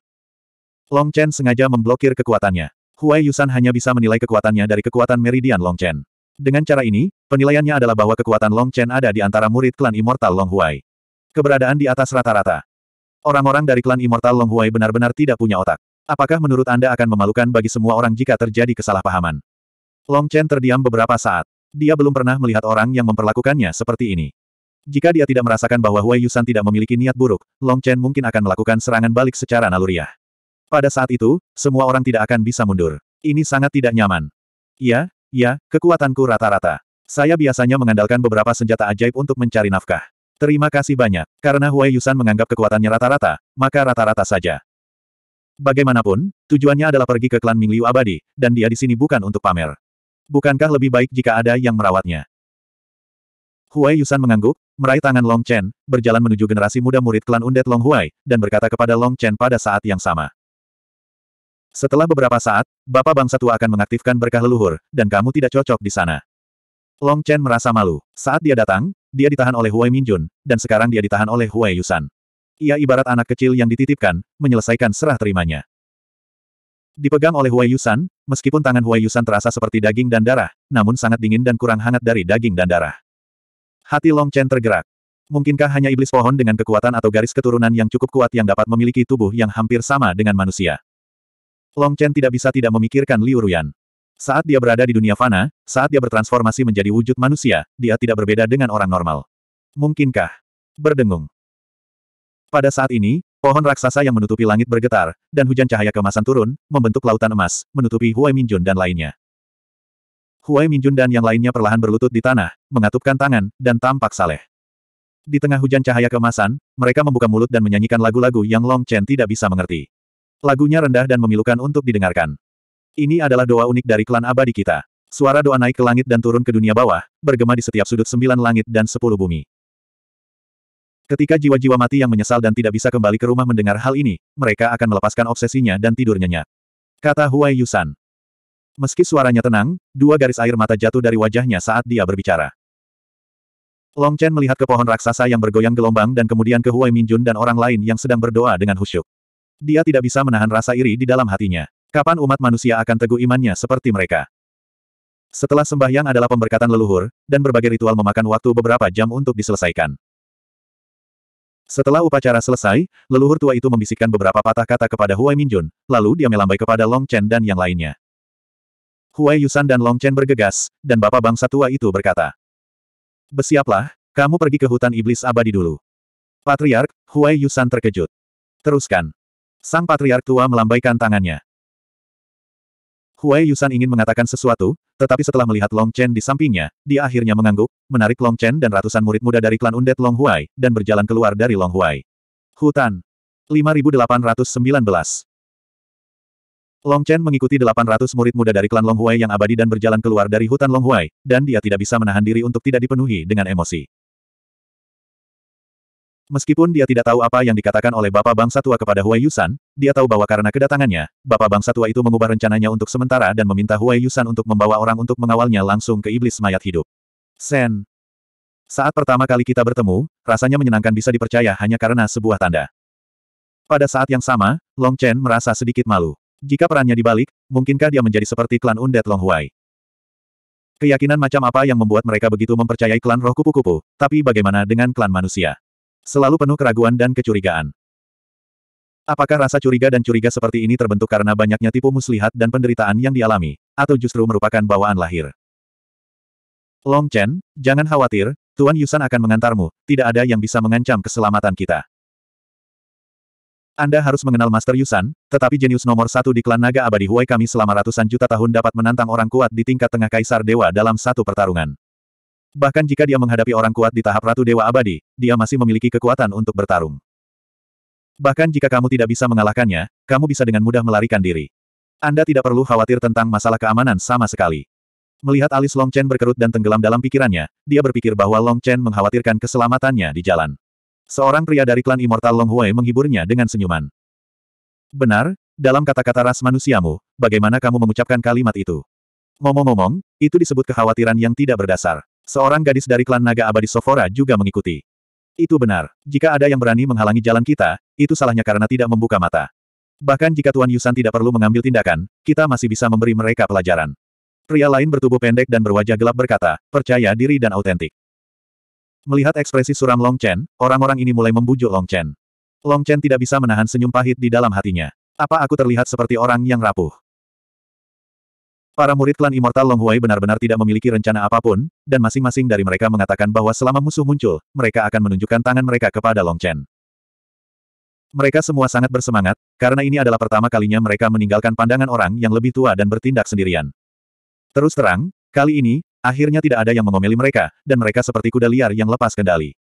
Long Chen sengaja memblokir kekuatannya. Huai Yusan hanya bisa menilai kekuatannya dari kekuatan meridian Long Chen. Dengan cara ini, penilaiannya adalah bahwa kekuatan Long Chen ada di antara murid klan Immortal Long Huai. Keberadaan di atas rata-rata. Orang-orang dari klan Immortal Long Huai benar-benar tidak punya otak. Apakah menurut Anda akan memalukan bagi semua orang jika terjadi kesalahpahaman? Long Chen terdiam beberapa saat. Dia belum pernah melihat orang yang memperlakukannya seperti ini. Jika dia tidak merasakan bahwa Wei Yusan tidak memiliki niat buruk, Long Chen mungkin akan melakukan serangan balik secara naluriah. Pada saat itu, semua orang tidak akan bisa mundur. Ini sangat tidak nyaman. Ya, ya, kekuatanku rata-rata. Saya biasanya mengandalkan beberapa senjata ajaib untuk mencari nafkah. Terima kasih banyak. Karena Huai Yusan menganggap kekuatannya rata-rata, maka rata-rata saja. Bagaimanapun, tujuannya adalah pergi ke klan Mingliu abadi, dan dia di sini bukan untuk pamer. Bukankah lebih baik jika ada yang merawatnya? Huai Yusan mengangguk, meraih tangan Long Chen, berjalan menuju generasi muda murid klan Undet Long Huai, dan berkata kepada Long Chen pada saat yang sama. Setelah beberapa saat, Bapak Bangsa Tua akan mengaktifkan berkah leluhur, dan kamu tidak cocok di sana. Long Chen merasa malu. Saat dia datang, dia ditahan oleh Huai Minjun, dan sekarang dia ditahan oleh Huai Yusan. Ia ibarat anak kecil yang dititipkan, menyelesaikan serah terimanya. Dipegang oleh Huai Yusan, meskipun tangan Huai Yusan terasa seperti daging dan darah, namun sangat dingin dan kurang hangat dari daging dan darah. Hati Long Chen tergerak. Mungkinkah hanya iblis pohon dengan kekuatan atau garis keturunan yang cukup kuat yang dapat memiliki tubuh yang hampir sama dengan manusia? Long Chen tidak bisa tidak memikirkan Liu Ruyan. Saat dia berada di dunia fana, saat dia bertransformasi menjadi wujud manusia, dia tidak berbeda dengan orang normal. Mungkinkah? Berdengung. Pada saat ini, Pohon raksasa yang menutupi langit bergetar, dan hujan cahaya kemasan turun, membentuk lautan emas, menutupi Huai Minjun dan lainnya. Huai Minjun dan yang lainnya perlahan berlutut di tanah, mengatupkan tangan, dan tampak saleh. Di tengah hujan cahaya kemasan, mereka membuka mulut dan menyanyikan lagu-lagu yang Long Chen tidak bisa mengerti. Lagunya rendah dan memilukan untuk didengarkan. Ini adalah doa unik dari klan abadi kita. Suara doa naik ke langit dan turun ke dunia bawah, bergema di setiap sudut sembilan langit dan sepuluh bumi. Ketika jiwa-jiwa mati yang menyesal dan tidak bisa kembali ke rumah mendengar hal ini, mereka akan melepaskan obsesinya dan tidur nyenyak. Kata Huai Yusan. Meski suaranya tenang, dua garis air mata jatuh dari wajahnya saat dia berbicara. Long Chen melihat ke pohon raksasa yang bergoyang gelombang dan kemudian ke Huai Minjun dan orang lain yang sedang berdoa dengan khusyuk. Dia tidak bisa menahan rasa iri di dalam hatinya. Kapan umat manusia akan teguh imannya seperti mereka? Setelah sembahyang adalah pemberkatan leluhur, dan berbagai ritual memakan waktu beberapa jam untuk diselesaikan. Setelah upacara selesai, leluhur tua itu membisikkan beberapa patah kata kepada Huai Minjun, lalu dia melambai kepada Long Chen dan yang lainnya. Huai Yusan dan Long Chen bergegas, dan bapak bangsa tua itu berkata, Besiaplah, kamu pergi ke hutan iblis abadi dulu. Patriark, Huai Yusan terkejut. Teruskan. Sang patriark tua melambaikan tangannya. Huai Yusan ingin mengatakan sesuatu, tetapi setelah melihat Long Chen di sampingnya, dia akhirnya mengangguk, menarik Long Chen dan ratusan murid muda dari klan Undet Long Huai, dan berjalan keluar dari Long Huai. Hutan. 5819 Long Chen mengikuti 800 murid muda dari klan Long Huai yang abadi dan berjalan keluar dari hutan Long Huai, dan dia tidak bisa menahan diri untuk tidak dipenuhi dengan emosi. Meskipun dia tidak tahu apa yang dikatakan oleh Bapak Bangsa Tua kepada Huai Yusan, dia tahu bahwa karena kedatangannya, Bapak Bangsa Tua itu mengubah rencananya untuk sementara dan meminta Huai Yusan untuk membawa orang untuk mengawalnya langsung ke iblis mayat hidup. Sen. Saat pertama kali kita bertemu, rasanya menyenangkan bisa dipercaya hanya karena sebuah tanda. Pada saat yang sama, Long Chen merasa sedikit malu. Jika perannya dibalik, mungkinkah dia menjadi seperti klan Undead Long Huai? Keyakinan macam apa yang membuat mereka begitu mempercayai klan roh kupu-kupu, tapi bagaimana dengan klan manusia? selalu penuh keraguan dan kecurigaan. Apakah rasa curiga dan curiga seperti ini terbentuk karena banyaknya tipu muslihat dan penderitaan yang dialami, atau justru merupakan bawaan lahir? Long Chen, jangan khawatir, Tuan Yusan akan mengantarmu, tidak ada yang bisa mengancam keselamatan kita. Anda harus mengenal Master Yusan, tetapi jenius nomor satu di klan naga abadi Huai kami selama ratusan juta tahun dapat menantang orang kuat di tingkat tengah kaisar dewa dalam satu pertarungan. Bahkan jika dia menghadapi orang kuat di tahap Ratu Dewa Abadi, dia masih memiliki kekuatan untuk bertarung. Bahkan jika kamu tidak bisa mengalahkannya, kamu bisa dengan mudah melarikan diri. Anda tidak perlu khawatir tentang masalah keamanan sama sekali. Melihat alis Long Chen berkerut dan tenggelam dalam pikirannya, dia berpikir bahwa Long Chen mengkhawatirkan keselamatannya di jalan. Seorang pria dari klan Immortal Long Huai menghiburnya dengan senyuman. Benar, dalam kata-kata ras manusiamu, bagaimana kamu mengucapkan kalimat itu? Ngomong-ngomong, itu disebut kekhawatiran yang tidak berdasar. Seorang gadis dari klan naga abadi Sofora juga mengikuti. Itu benar. Jika ada yang berani menghalangi jalan kita, itu salahnya karena tidak membuka mata. Bahkan jika Tuan Yusan tidak perlu mengambil tindakan, kita masih bisa memberi mereka pelajaran. Pria lain bertubuh pendek dan berwajah gelap berkata, percaya diri dan autentik. Melihat ekspresi suram Long Chen, orang-orang ini mulai membujuk Long Chen. Long Chen tidak bisa menahan senyum pahit di dalam hatinya. Apa aku terlihat seperti orang yang rapuh? Para murid klan Immortal Long Huai benar-benar tidak memiliki rencana apapun, dan masing-masing dari mereka mengatakan bahwa selama musuh muncul, mereka akan menunjukkan tangan mereka kepada Long Chen. Mereka semua sangat bersemangat, karena ini adalah pertama kalinya mereka meninggalkan pandangan orang yang lebih tua dan bertindak sendirian. Terus terang, kali ini, akhirnya tidak ada yang mengomeli mereka, dan mereka seperti kuda liar yang lepas kendali.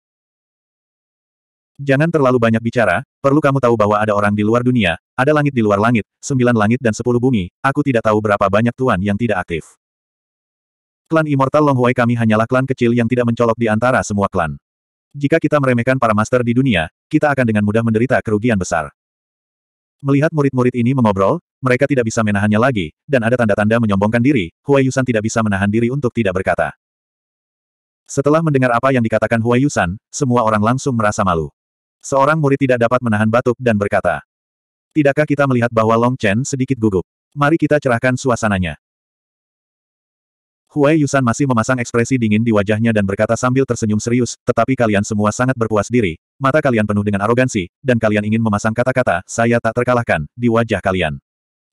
Jangan terlalu banyak bicara, perlu kamu tahu bahwa ada orang di luar dunia, ada langit di luar langit, sembilan langit dan sepuluh bumi, aku tidak tahu berapa banyak tuan yang tidak aktif. Klan Immortal Longhuai kami hanyalah klan kecil yang tidak mencolok di antara semua klan. Jika kita meremehkan para master di dunia, kita akan dengan mudah menderita kerugian besar. Melihat murid-murid ini mengobrol, mereka tidak bisa menahannya lagi, dan ada tanda-tanda menyombongkan diri, Huai Yusan tidak bisa menahan diri untuk tidak berkata. Setelah mendengar apa yang dikatakan Huai Yusan, semua orang langsung merasa malu. Seorang murid tidak dapat menahan batuk dan berkata. Tidakkah kita melihat bahwa Long Chen sedikit gugup? Mari kita cerahkan suasananya. Huai Yusan masih memasang ekspresi dingin di wajahnya dan berkata sambil tersenyum serius, tetapi kalian semua sangat berpuas diri, mata kalian penuh dengan arogansi, dan kalian ingin memasang kata-kata, saya tak terkalahkan, di wajah kalian.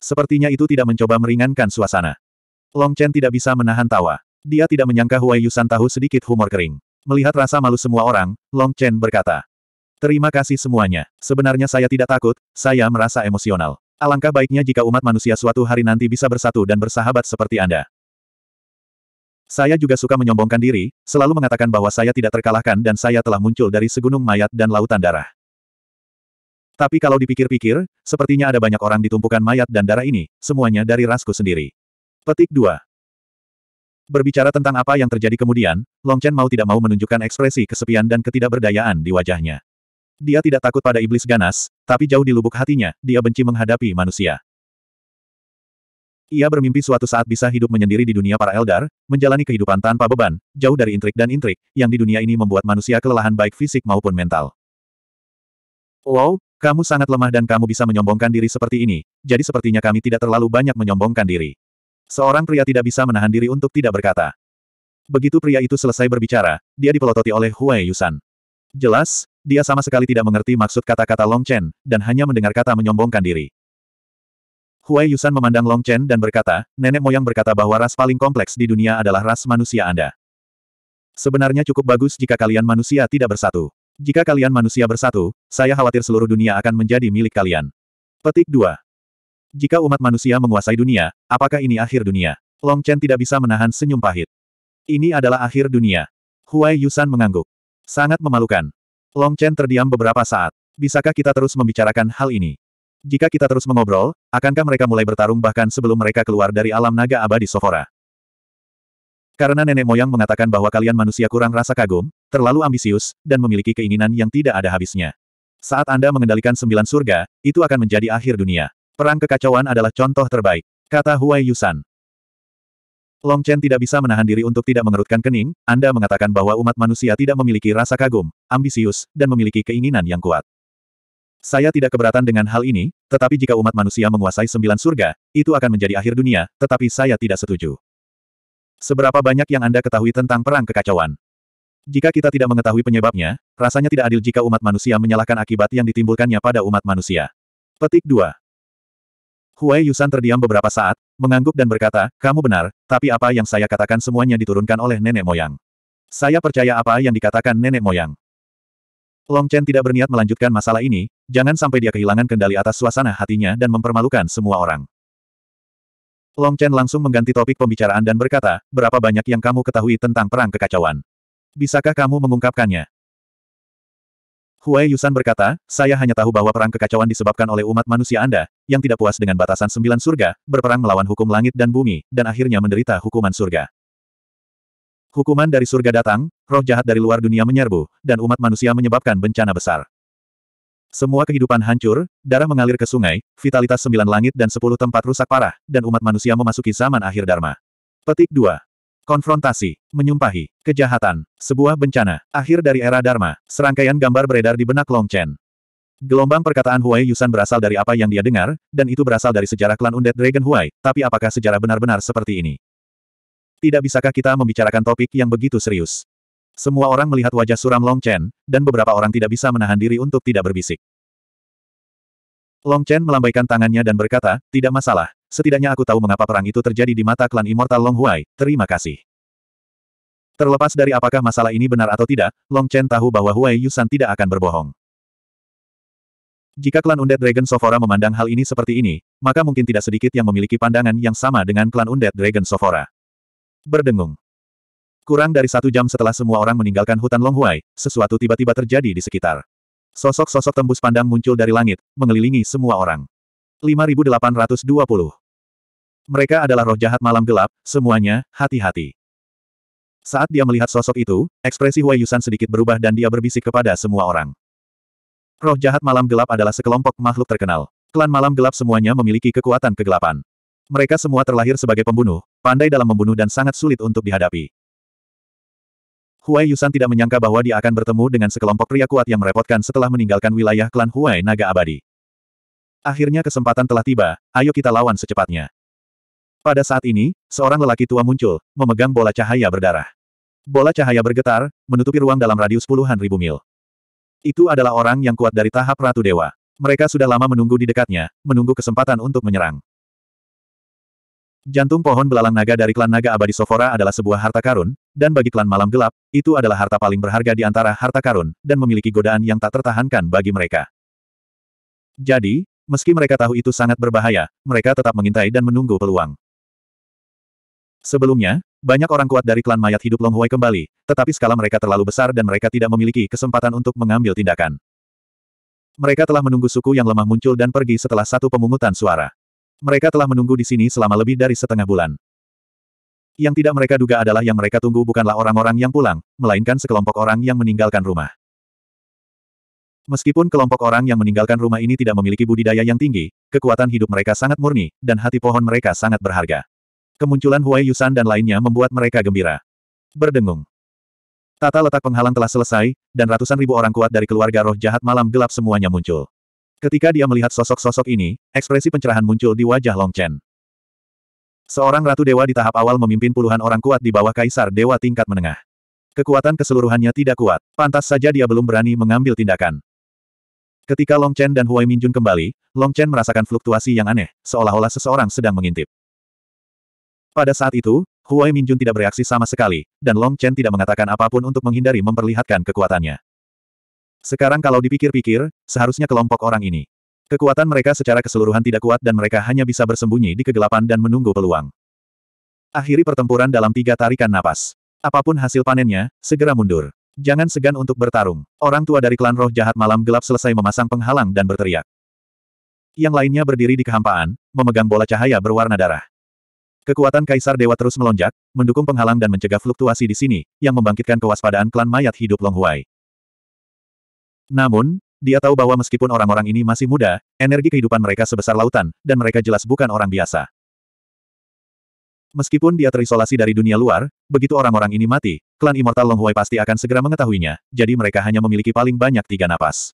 Sepertinya itu tidak mencoba meringankan suasana. Long Chen tidak bisa menahan tawa. Dia tidak menyangka Huai Yusan tahu sedikit humor kering. Melihat rasa malu semua orang, Long Chen berkata. Terima kasih semuanya. Sebenarnya saya tidak takut, saya merasa emosional. Alangkah baiknya jika umat manusia suatu hari nanti bisa bersatu dan bersahabat seperti Anda. Saya juga suka menyombongkan diri, selalu mengatakan bahwa saya tidak terkalahkan dan saya telah muncul dari segunung mayat dan lautan darah. Tapi kalau dipikir-pikir, sepertinya ada banyak orang ditumpukan mayat dan darah ini, semuanya dari rasku sendiri. Petik 2. Berbicara tentang apa yang terjadi kemudian, Long Chen mau tidak mau menunjukkan ekspresi kesepian dan ketidakberdayaan di wajahnya. Dia tidak takut pada iblis ganas, tapi jauh di lubuk hatinya, dia benci menghadapi manusia. Ia bermimpi suatu saat bisa hidup menyendiri di dunia para Eldar, menjalani kehidupan tanpa beban, jauh dari intrik dan intrik, yang di dunia ini membuat manusia kelelahan baik fisik maupun mental. Wow, kamu sangat lemah dan kamu bisa menyombongkan diri seperti ini, jadi sepertinya kami tidak terlalu banyak menyombongkan diri. Seorang pria tidak bisa menahan diri untuk tidak berkata. Begitu pria itu selesai berbicara, dia dipelototi oleh Hua Yusan. Jelas, dia sama sekali tidak mengerti maksud kata-kata Long Chen, dan hanya mendengar kata menyombongkan diri. Huai Yusan memandang Long Chen dan berkata, nenek moyang berkata bahwa ras paling kompleks di dunia adalah ras manusia Anda. Sebenarnya cukup bagus jika kalian manusia tidak bersatu. Jika kalian manusia bersatu, saya khawatir seluruh dunia akan menjadi milik kalian. Petik 2. Jika umat manusia menguasai dunia, apakah ini akhir dunia? Long Chen tidak bisa menahan senyum pahit. Ini adalah akhir dunia. Huai Yusan mengangguk. Sangat memalukan. Long Chen terdiam beberapa saat. Bisakah kita terus membicarakan hal ini? Jika kita terus mengobrol, akankah mereka mulai bertarung bahkan sebelum mereka keluar dari alam naga abadi Sofora? Karena nenek moyang mengatakan bahwa kalian manusia kurang rasa kagum, terlalu ambisius, dan memiliki keinginan yang tidak ada habisnya. Saat Anda mengendalikan sembilan surga, itu akan menjadi akhir dunia. Perang kekacauan adalah contoh terbaik, kata Huai Yusan. Long Chen tidak bisa menahan diri untuk tidak mengerutkan kening, Anda mengatakan bahwa umat manusia tidak memiliki rasa kagum, ambisius, dan memiliki keinginan yang kuat. Saya tidak keberatan dengan hal ini, tetapi jika umat manusia menguasai sembilan surga, itu akan menjadi akhir dunia, tetapi saya tidak setuju. Seberapa banyak yang Anda ketahui tentang perang kekacauan? Jika kita tidak mengetahui penyebabnya, rasanya tidak adil jika umat manusia menyalahkan akibat yang ditimbulkannya pada umat manusia. Petik 2. Huai Yusan terdiam beberapa saat, mengangguk dan berkata, kamu benar, tapi apa yang saya katakan semuanya diturunkan oleh nenek moyang. Saya percaya apa yang dikatakan nenek moyang. Long Chen tidak berniat melanjutkan masalah ini, jangan sampai dia kehilangan kendali atas suasana hatinya dan mempermalukan semua orang. Long Chen langsung mengganti topik pembicaraan dan berkata, berapa banyak yang kamu ketahui tentang perang kekacauan? Bisakah kamu mengungkapkannya? Huai Yusan berkata, saya hanya tahu bahwa perang kekacauan disebabkan oleh umat manusia Anda, yang tidak puas dengan batasan sembilan surga, berperang melawan hukum langit dan bumi, dan akhirnya menderita hukuman surga. Hukuman dari surga datang, roh jahat dari luar dunia menyerbu, dan umat manusia menyebabkan bencana besar. Semua kehidupan hancur, darah mengalir ke sungai, vitalitas sembilan langit dan sepuluh tempat rusak parah, dan umat manusia memasuki zaman akhir Dharma. Petik 2. Konfrontasi, menyumpahi, kejahatan, sebuah bencana, akhir dari era Dharma, serangkaian gambar beredar di benak Long Chen. Gelombang perkataan Huai Yusan berasal dari apa yang dia dengar, dan itu berasal dari sejarah klan Undead Dragon Huai, tapi apakah sejarah benar-benar seperti ini? Tidak bisakah kita membicarakan topik yang begitu serius? Semua orang melihat wajah suram Long Chen, dan beberapa orang tidak bisa menahan diri untuk tidak berbisik. Long Chen melambaikan tangannya dan berkata, tidak masalah, Setidaknya aku tahu mengapa perang itu terjadi di mata klan Immortal Long Huai, terima kasih. Terlepas dari apakah masalah ini benar atau tidak, Long Chen tahu bahwa Huai Yusan tidak akan berbohong. Jika klan Undead Dragon Sofora memandang hal ini seperti ini, maka mungkin tidak sedikit yang memiliki pandangan yang sama dengan klan Undead Dragon Sofora. Berdengung. Kurang dari satu jam setelah semua orang meninggalkan hutan Long Huai, sesuatu tiba-tiba terjadi di sekitar. Sosok-sosok tembus pandang muncul dari langit, mengelilingi semua orang. 5820 mereka adalah roh jahat malam gelap, semuanya, hati-hati. Saat dia melihat sosok itu, ekspresi Wei Yusan sedikit berubah dan dia berbisik kepada semua orang. Roh jahat malam gelap adalah sekelompok makhluk terkenal. Klan malam gelap semuanya memiliki kekuatan kegelapan. Mereka semua terlahir sebagai pembunuh, pandai dalam membunuh dan sangat sulit untuk dihadapi. Huai Yusan tidak menyangka bahwa dia akan bertemu dengan sekelompok pria kuat yang merepotkan setelah meninggalkan wilayah klan Huai Naga Abadi. Akhirnya kesempatan telah tiba, ayo kita lawan secepatnya. Pada saat ini, seorang lelaki tua muncul, memegang bola cahaya berdarah. Bola cahaya bergetar, menutupi ruang dalam radius puluhan ribu mil. Itu adalah orang yang kuat dari tahap Ratu Dewa. Mereka sudah lama menunggu di dekatnya, menunggu kesempatan untuk menyerang. Jantung pohon belalang naga dari klan naga abadi Sofora adalah sebuah harta karun, dan bagi klan malam gelap, itu adalah harta paling berharga di antara harta karun, dan memiliki godaan yang tak tertahankan bagi mereka. Jadi, meski mereka tahu itu sangat berbahaya, mereka tetap mengintai dan menunggu peluang. Sebelumnya, banyak orang kuat dari klan mayat hidup Long kembali, tetapi skala mereka terlalu besar dan mereka tidak memiliki kesempatan untuk mengambil tindakan. Mereka telah menunggu suku yang lemah muncul dan pergi setelah satu pemungutan suara. Mereka telah menunggu di sini selama lebih dari setengah bulan. Yang tidak mereka duga adalah yang mereka tunggu bukanlah orang-orang yang pulang, melainkan sekelompok orang yang meninggalkan rumah. Meskipun kelompok orang yang meninggalkan rumah ini tidak memiliki budidaya yang tinggi, kekuatan hidup mereka sangat murni, dan hati pohon mereka sangat berharga. Kemunculan Huai Yusan dan lainnya membuat mereka gembira. Berdengung. Tata letak penghalang telah selesai, dan ratusan ribu orang kuat dari keluarga roh jahat malam gelap semuanya muncul. Ketika dia melihat sosok-sosok ini, ekspresi pencerahan muncul di wajah Long Chen. Seorang ratu dewa di tahap awal memimpin puluhan orang kuat di bawah kaisar dewa tingkat menengah. Kekuatan keseluruhannya tidak kuat, pantas saja dia belum berani mengambil tindakan. Ketika Long Chen dan Huai Minjun kembali, Long Chen merasakan fluktuasi yang aneh, seolah-olah seseorang sedang mengintip. Pada saat itu, Huai Minjun tidak bereaksi sama sekali, dan Long Chen tidak mengatakan apapun untuk menghindari memperlihatkan kekuatannya. Sekarang kalau dipikir-pikir, seharusnya kelompok orang ini. Kekuatan mereka secara keseluruhan tidak kuat dan mereka hanya bisa bersembunyi di kegelapan dan menunggu peluang. Akhiri pertempuran dalam tiga tarikan napas. Apapun hasil panennya, segera mundur. Jangan segan untuk bertarung. Orang tua dari klan roh jahat malam gelap selesai memasang penghalang dan berteriak. Yang lainnya berdiri di kehampaan, memegang bola cahaya berwarna darah. Kekuatan Kaisar Dewa terus melonjak, mendukung penghalang dan mencegah fluktuasi di sini, yang membangkitkan kewaspadaan klan mayat hidup Long Namun, dia tahu bahwa meskipun orang-orang ini masih muda, energi kehidupan mereka sebesar lautan, dan mereka jelas bukan orang biasa. Meskipun dia terisolasi dari dunia luar, begitu orang-orang ini mati, klan Immortal Long Huai pasti akan segera mengetahuinya, jadi mereka hanya memiliki paling banyak tiga napas.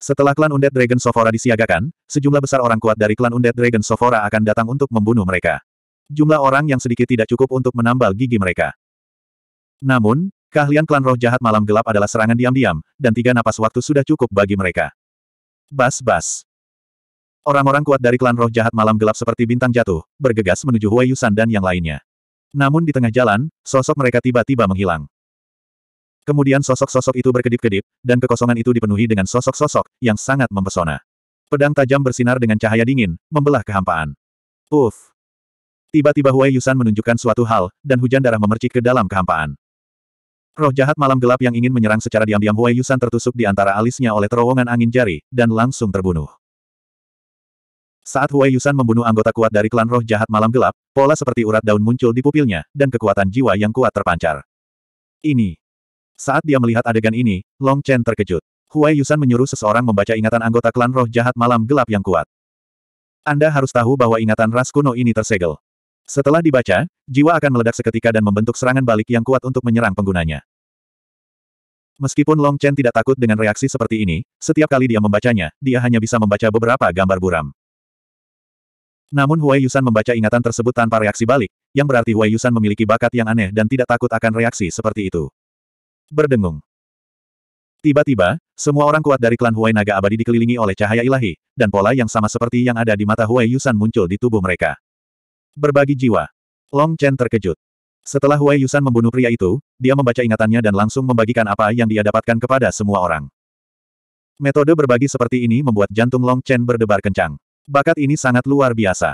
Setelah klan Undead Dragon Sofora disiagakan, sejumlah besar orang kuat dari klan Undead Dragon Sofora akan datang untuk membunuh mereka. Jumlah orang yang sedikit tidak cukup untuk menambal gigi mereka. Namun, keahlian klan roh jahat malam gelap adalah serangan diam-diam, dan tiga napas waktu sudah cukup bagi mereka. Bas-bas. Orang-orang kuat dari klan roh jahat malam gelap seperti bintang jatuh, bergegas menuju Huayusan Yusan dan yang lainnya. Namun di tengah jalan, sosok mereka tiba-tiba menghilang. Kemudian sosok-sosok itu berkedip-kedip, dan kekosongan itu dipenuhi dengan sosok-sosok yang sangat mempesona. Pedang tajam bersinar dengan cahaya dingin, membelah kehampaan. Uff! Tiba-tiba Huai Yusan menunjukkan suatu hal, dan hujan darah memercik ke dalam kehampaan. Roh jahat malam gelap yang ingin menyerang secara diam-diam Huai Yusan tertusuk di antara alisnya oleh terowongan angin jari, dan langsung terbunuh. Saat Huai Yusan membunuh anggota kuat dari klan roh jahat malam gelap, pola seperti urat daun muncul di pupilnya, dan kekuatan jiwa yang kuat terpancar. Ini, saat dia melihat adegan ini, Long Chen terkejut. Huai Yusan menyuruh seseorang membaca ingatan anggota klan roh jahat malam gelap yang kuat. Anda harus tahu bahwa ingatan ras kuno ini tersegel. Setelah dibaca, jiwa akan meledak seketika dan membentuk serangan balik yang kuat untuk menyerang penggunanya. Meskipun Long Chen tidak takut dengan reaksi seperti ini, setiap kali dia membacanya, dia hanya bisa membaca beberapa gambar buram. Namun Huai Yusan membaca ingatan tersebut tanpa reaksi balik, yang berarti Huai Yusan memiliki bakat yang aneh dan tidak takut akan reaksi seperti itu berdengung. Tiba-tiba, semua orang kuat dari klan Huai Naga Abadi dikelilingi oleh cahaya ilahi, dan pola yang sama seperti yang ada di mata Huai Yusan muncul di tubuh mereka. Berbagi jiwa. Long Chen terkejut. Setelah Huai Yusan membunuh pria itu, dia membaca ingatannya dan langsung membagikan apa yang dia dapatkan kepada semua orang. Metode berbagi seperti ini membuat jantung Long Chen berdebar kencang. Bakat ini sangat luar biasa.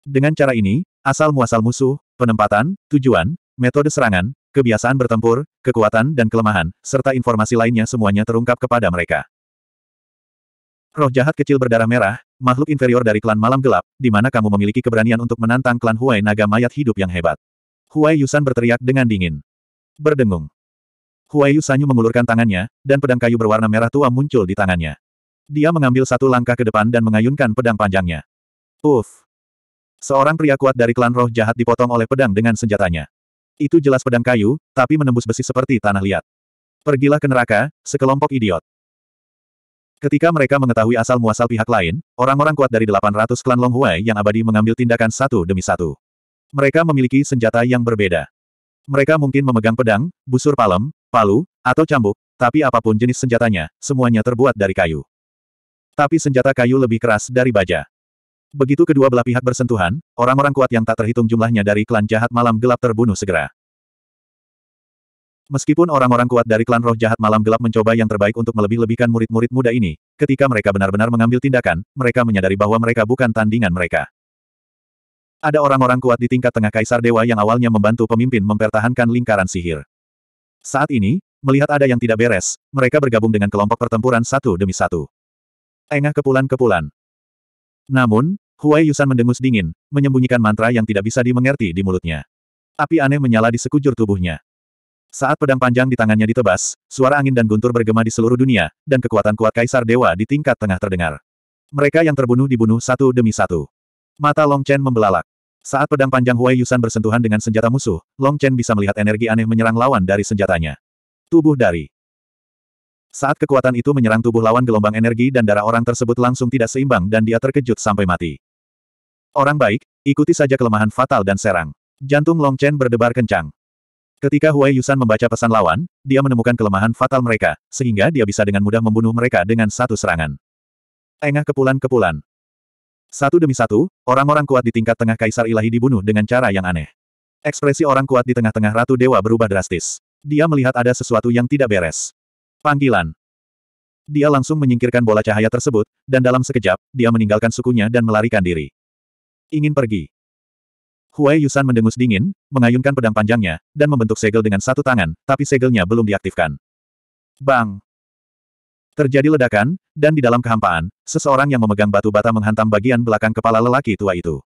Dengan cara ini, asal-muasal musuh, penempatan, tujuan, metode serangan, kebiasaan bertempur, kekuatan dan kelemahan, serta informasi lainnya semuanya terungkap kepada mereka. Roh jahat kecil berdarah merah, makhluk inferior dari klan malam gelap, di mana kamu memiliki keberanian untuk menantang klan Huai Naga mayat hidup yang hebat. Huai Yusan berteriak dengan dingin. Berdengung. Huai Yusanyu mengulurkan tangannya, dan pedang kayu berwarna merah tua muncul di tangannya. Dia mengambil satu langkah ke depan dan mengayunkan pedang panjangnya. Uff! Seorang pria kuat dari klan roh jahat dipotong oleh pedang dengan senjatanya. Itu jelas pedang kayu, tapi menembus besi seperti tanah liat. Pergilah ke neraka, sekelompok idiot. Ketika mereka mengetahui asal-muasal pihak lain, orang-orang kuat dari 800 klan Longhuai yang abadi mengambil tindakan satu demi satu. Mereka memiliki senjata yang berbeda. Mereka mungkin memegang pedang, busur palem, palu, atau cambuk, tapi apapun jenis senjatanya, semuanya terbuat dari kayu. Tapi senjata kayu lebih keras dari baja. Begitu kedua belah pihak bersentuhan, orang-orang kuat yang tak terhitung jumlahnya dari klan jahat malam gelap terbunuh segera. Meskipun orang-orang kuat dari klan roh jahat malam gelap mencoba yang terbaik untuk melebih-lebihkan murid-murid muda ini, ketika mereka benar-benar mengambil tindakan, mereka menyadari bahwa mereka bukan tandingan mereka. Ada orang-orang kuat di tingkat tengah Kaisar Dewa yang awalnya membantu pemimpin mempertahankan lingkaran sihir. Saat ini, melihat ada yang tidak beres, mereka bergabung dengan kelompok pertempuran satu demi satu. Engah kepulan-kepulan, namun, Huai Yusan mendengus dingin, menyembunyikan mantra yang tidak bisa dimengerti di mulutnya. Api aneh menyala di sekujur tubuhnya. Saat pedang panjang di tangannya ditebas, suara angin dan guntur bergema di seluruh dunia, dan kekuatan kuat Kaisar Dewa di tingkat tengah terdengar. Mereka yang terbunuh dibunuh satu demi satu. Mata Long Chen membelalak. Saat pedang panjang Huai Yusan bersentuhan dengan senjata musuh, Long Chen bisa melihat energi aneh menyerang lawan dari senjatanya. Tubuh dari saat kekuatan itu menyerang tubuh lawan gelombang energi dan darah orang tersebut langsung tidak seimbang dan dia terkejut sampai mati. Orang baik, ikuti saja kelemahan fatal dan serang. Jantung Long Chen berdebar kencang. Ketika Huai Yusan membaca pesan lawan, dia menemukan kelemahan fatal mereka, sehingga dia bisa dengan mudah membunuh mereka dengan satu serangan. Engah kepulan-kepulan. Satu demi satu, orang-orang kuat di tingkat tengah Kaisar Ilahi dibunuh dengan cara yang aneh. Ekspresi orang kuat di tengah-tengah Ratu Dewa berubah drastis. Dia melihat ada sesuatu yang tidak beres. Panggilan. Dia langsung menyingkirkan bola cahaya tersebut, dan dalam sekejap, dia meninggalkan sukunya dan melarikan diri. Ingin pergi. Huai Yusan mendengus dingin, mengayunkan pedang panjangnya, dan membentuk segel dengan satu tangan, tapi segelnya belum diaktifkan. Bang! Terjadi ledakan, dan di dalam kehampaan, seseorang yang memegang batu bata menghantam bagian belakang kepala lelaki tua itu.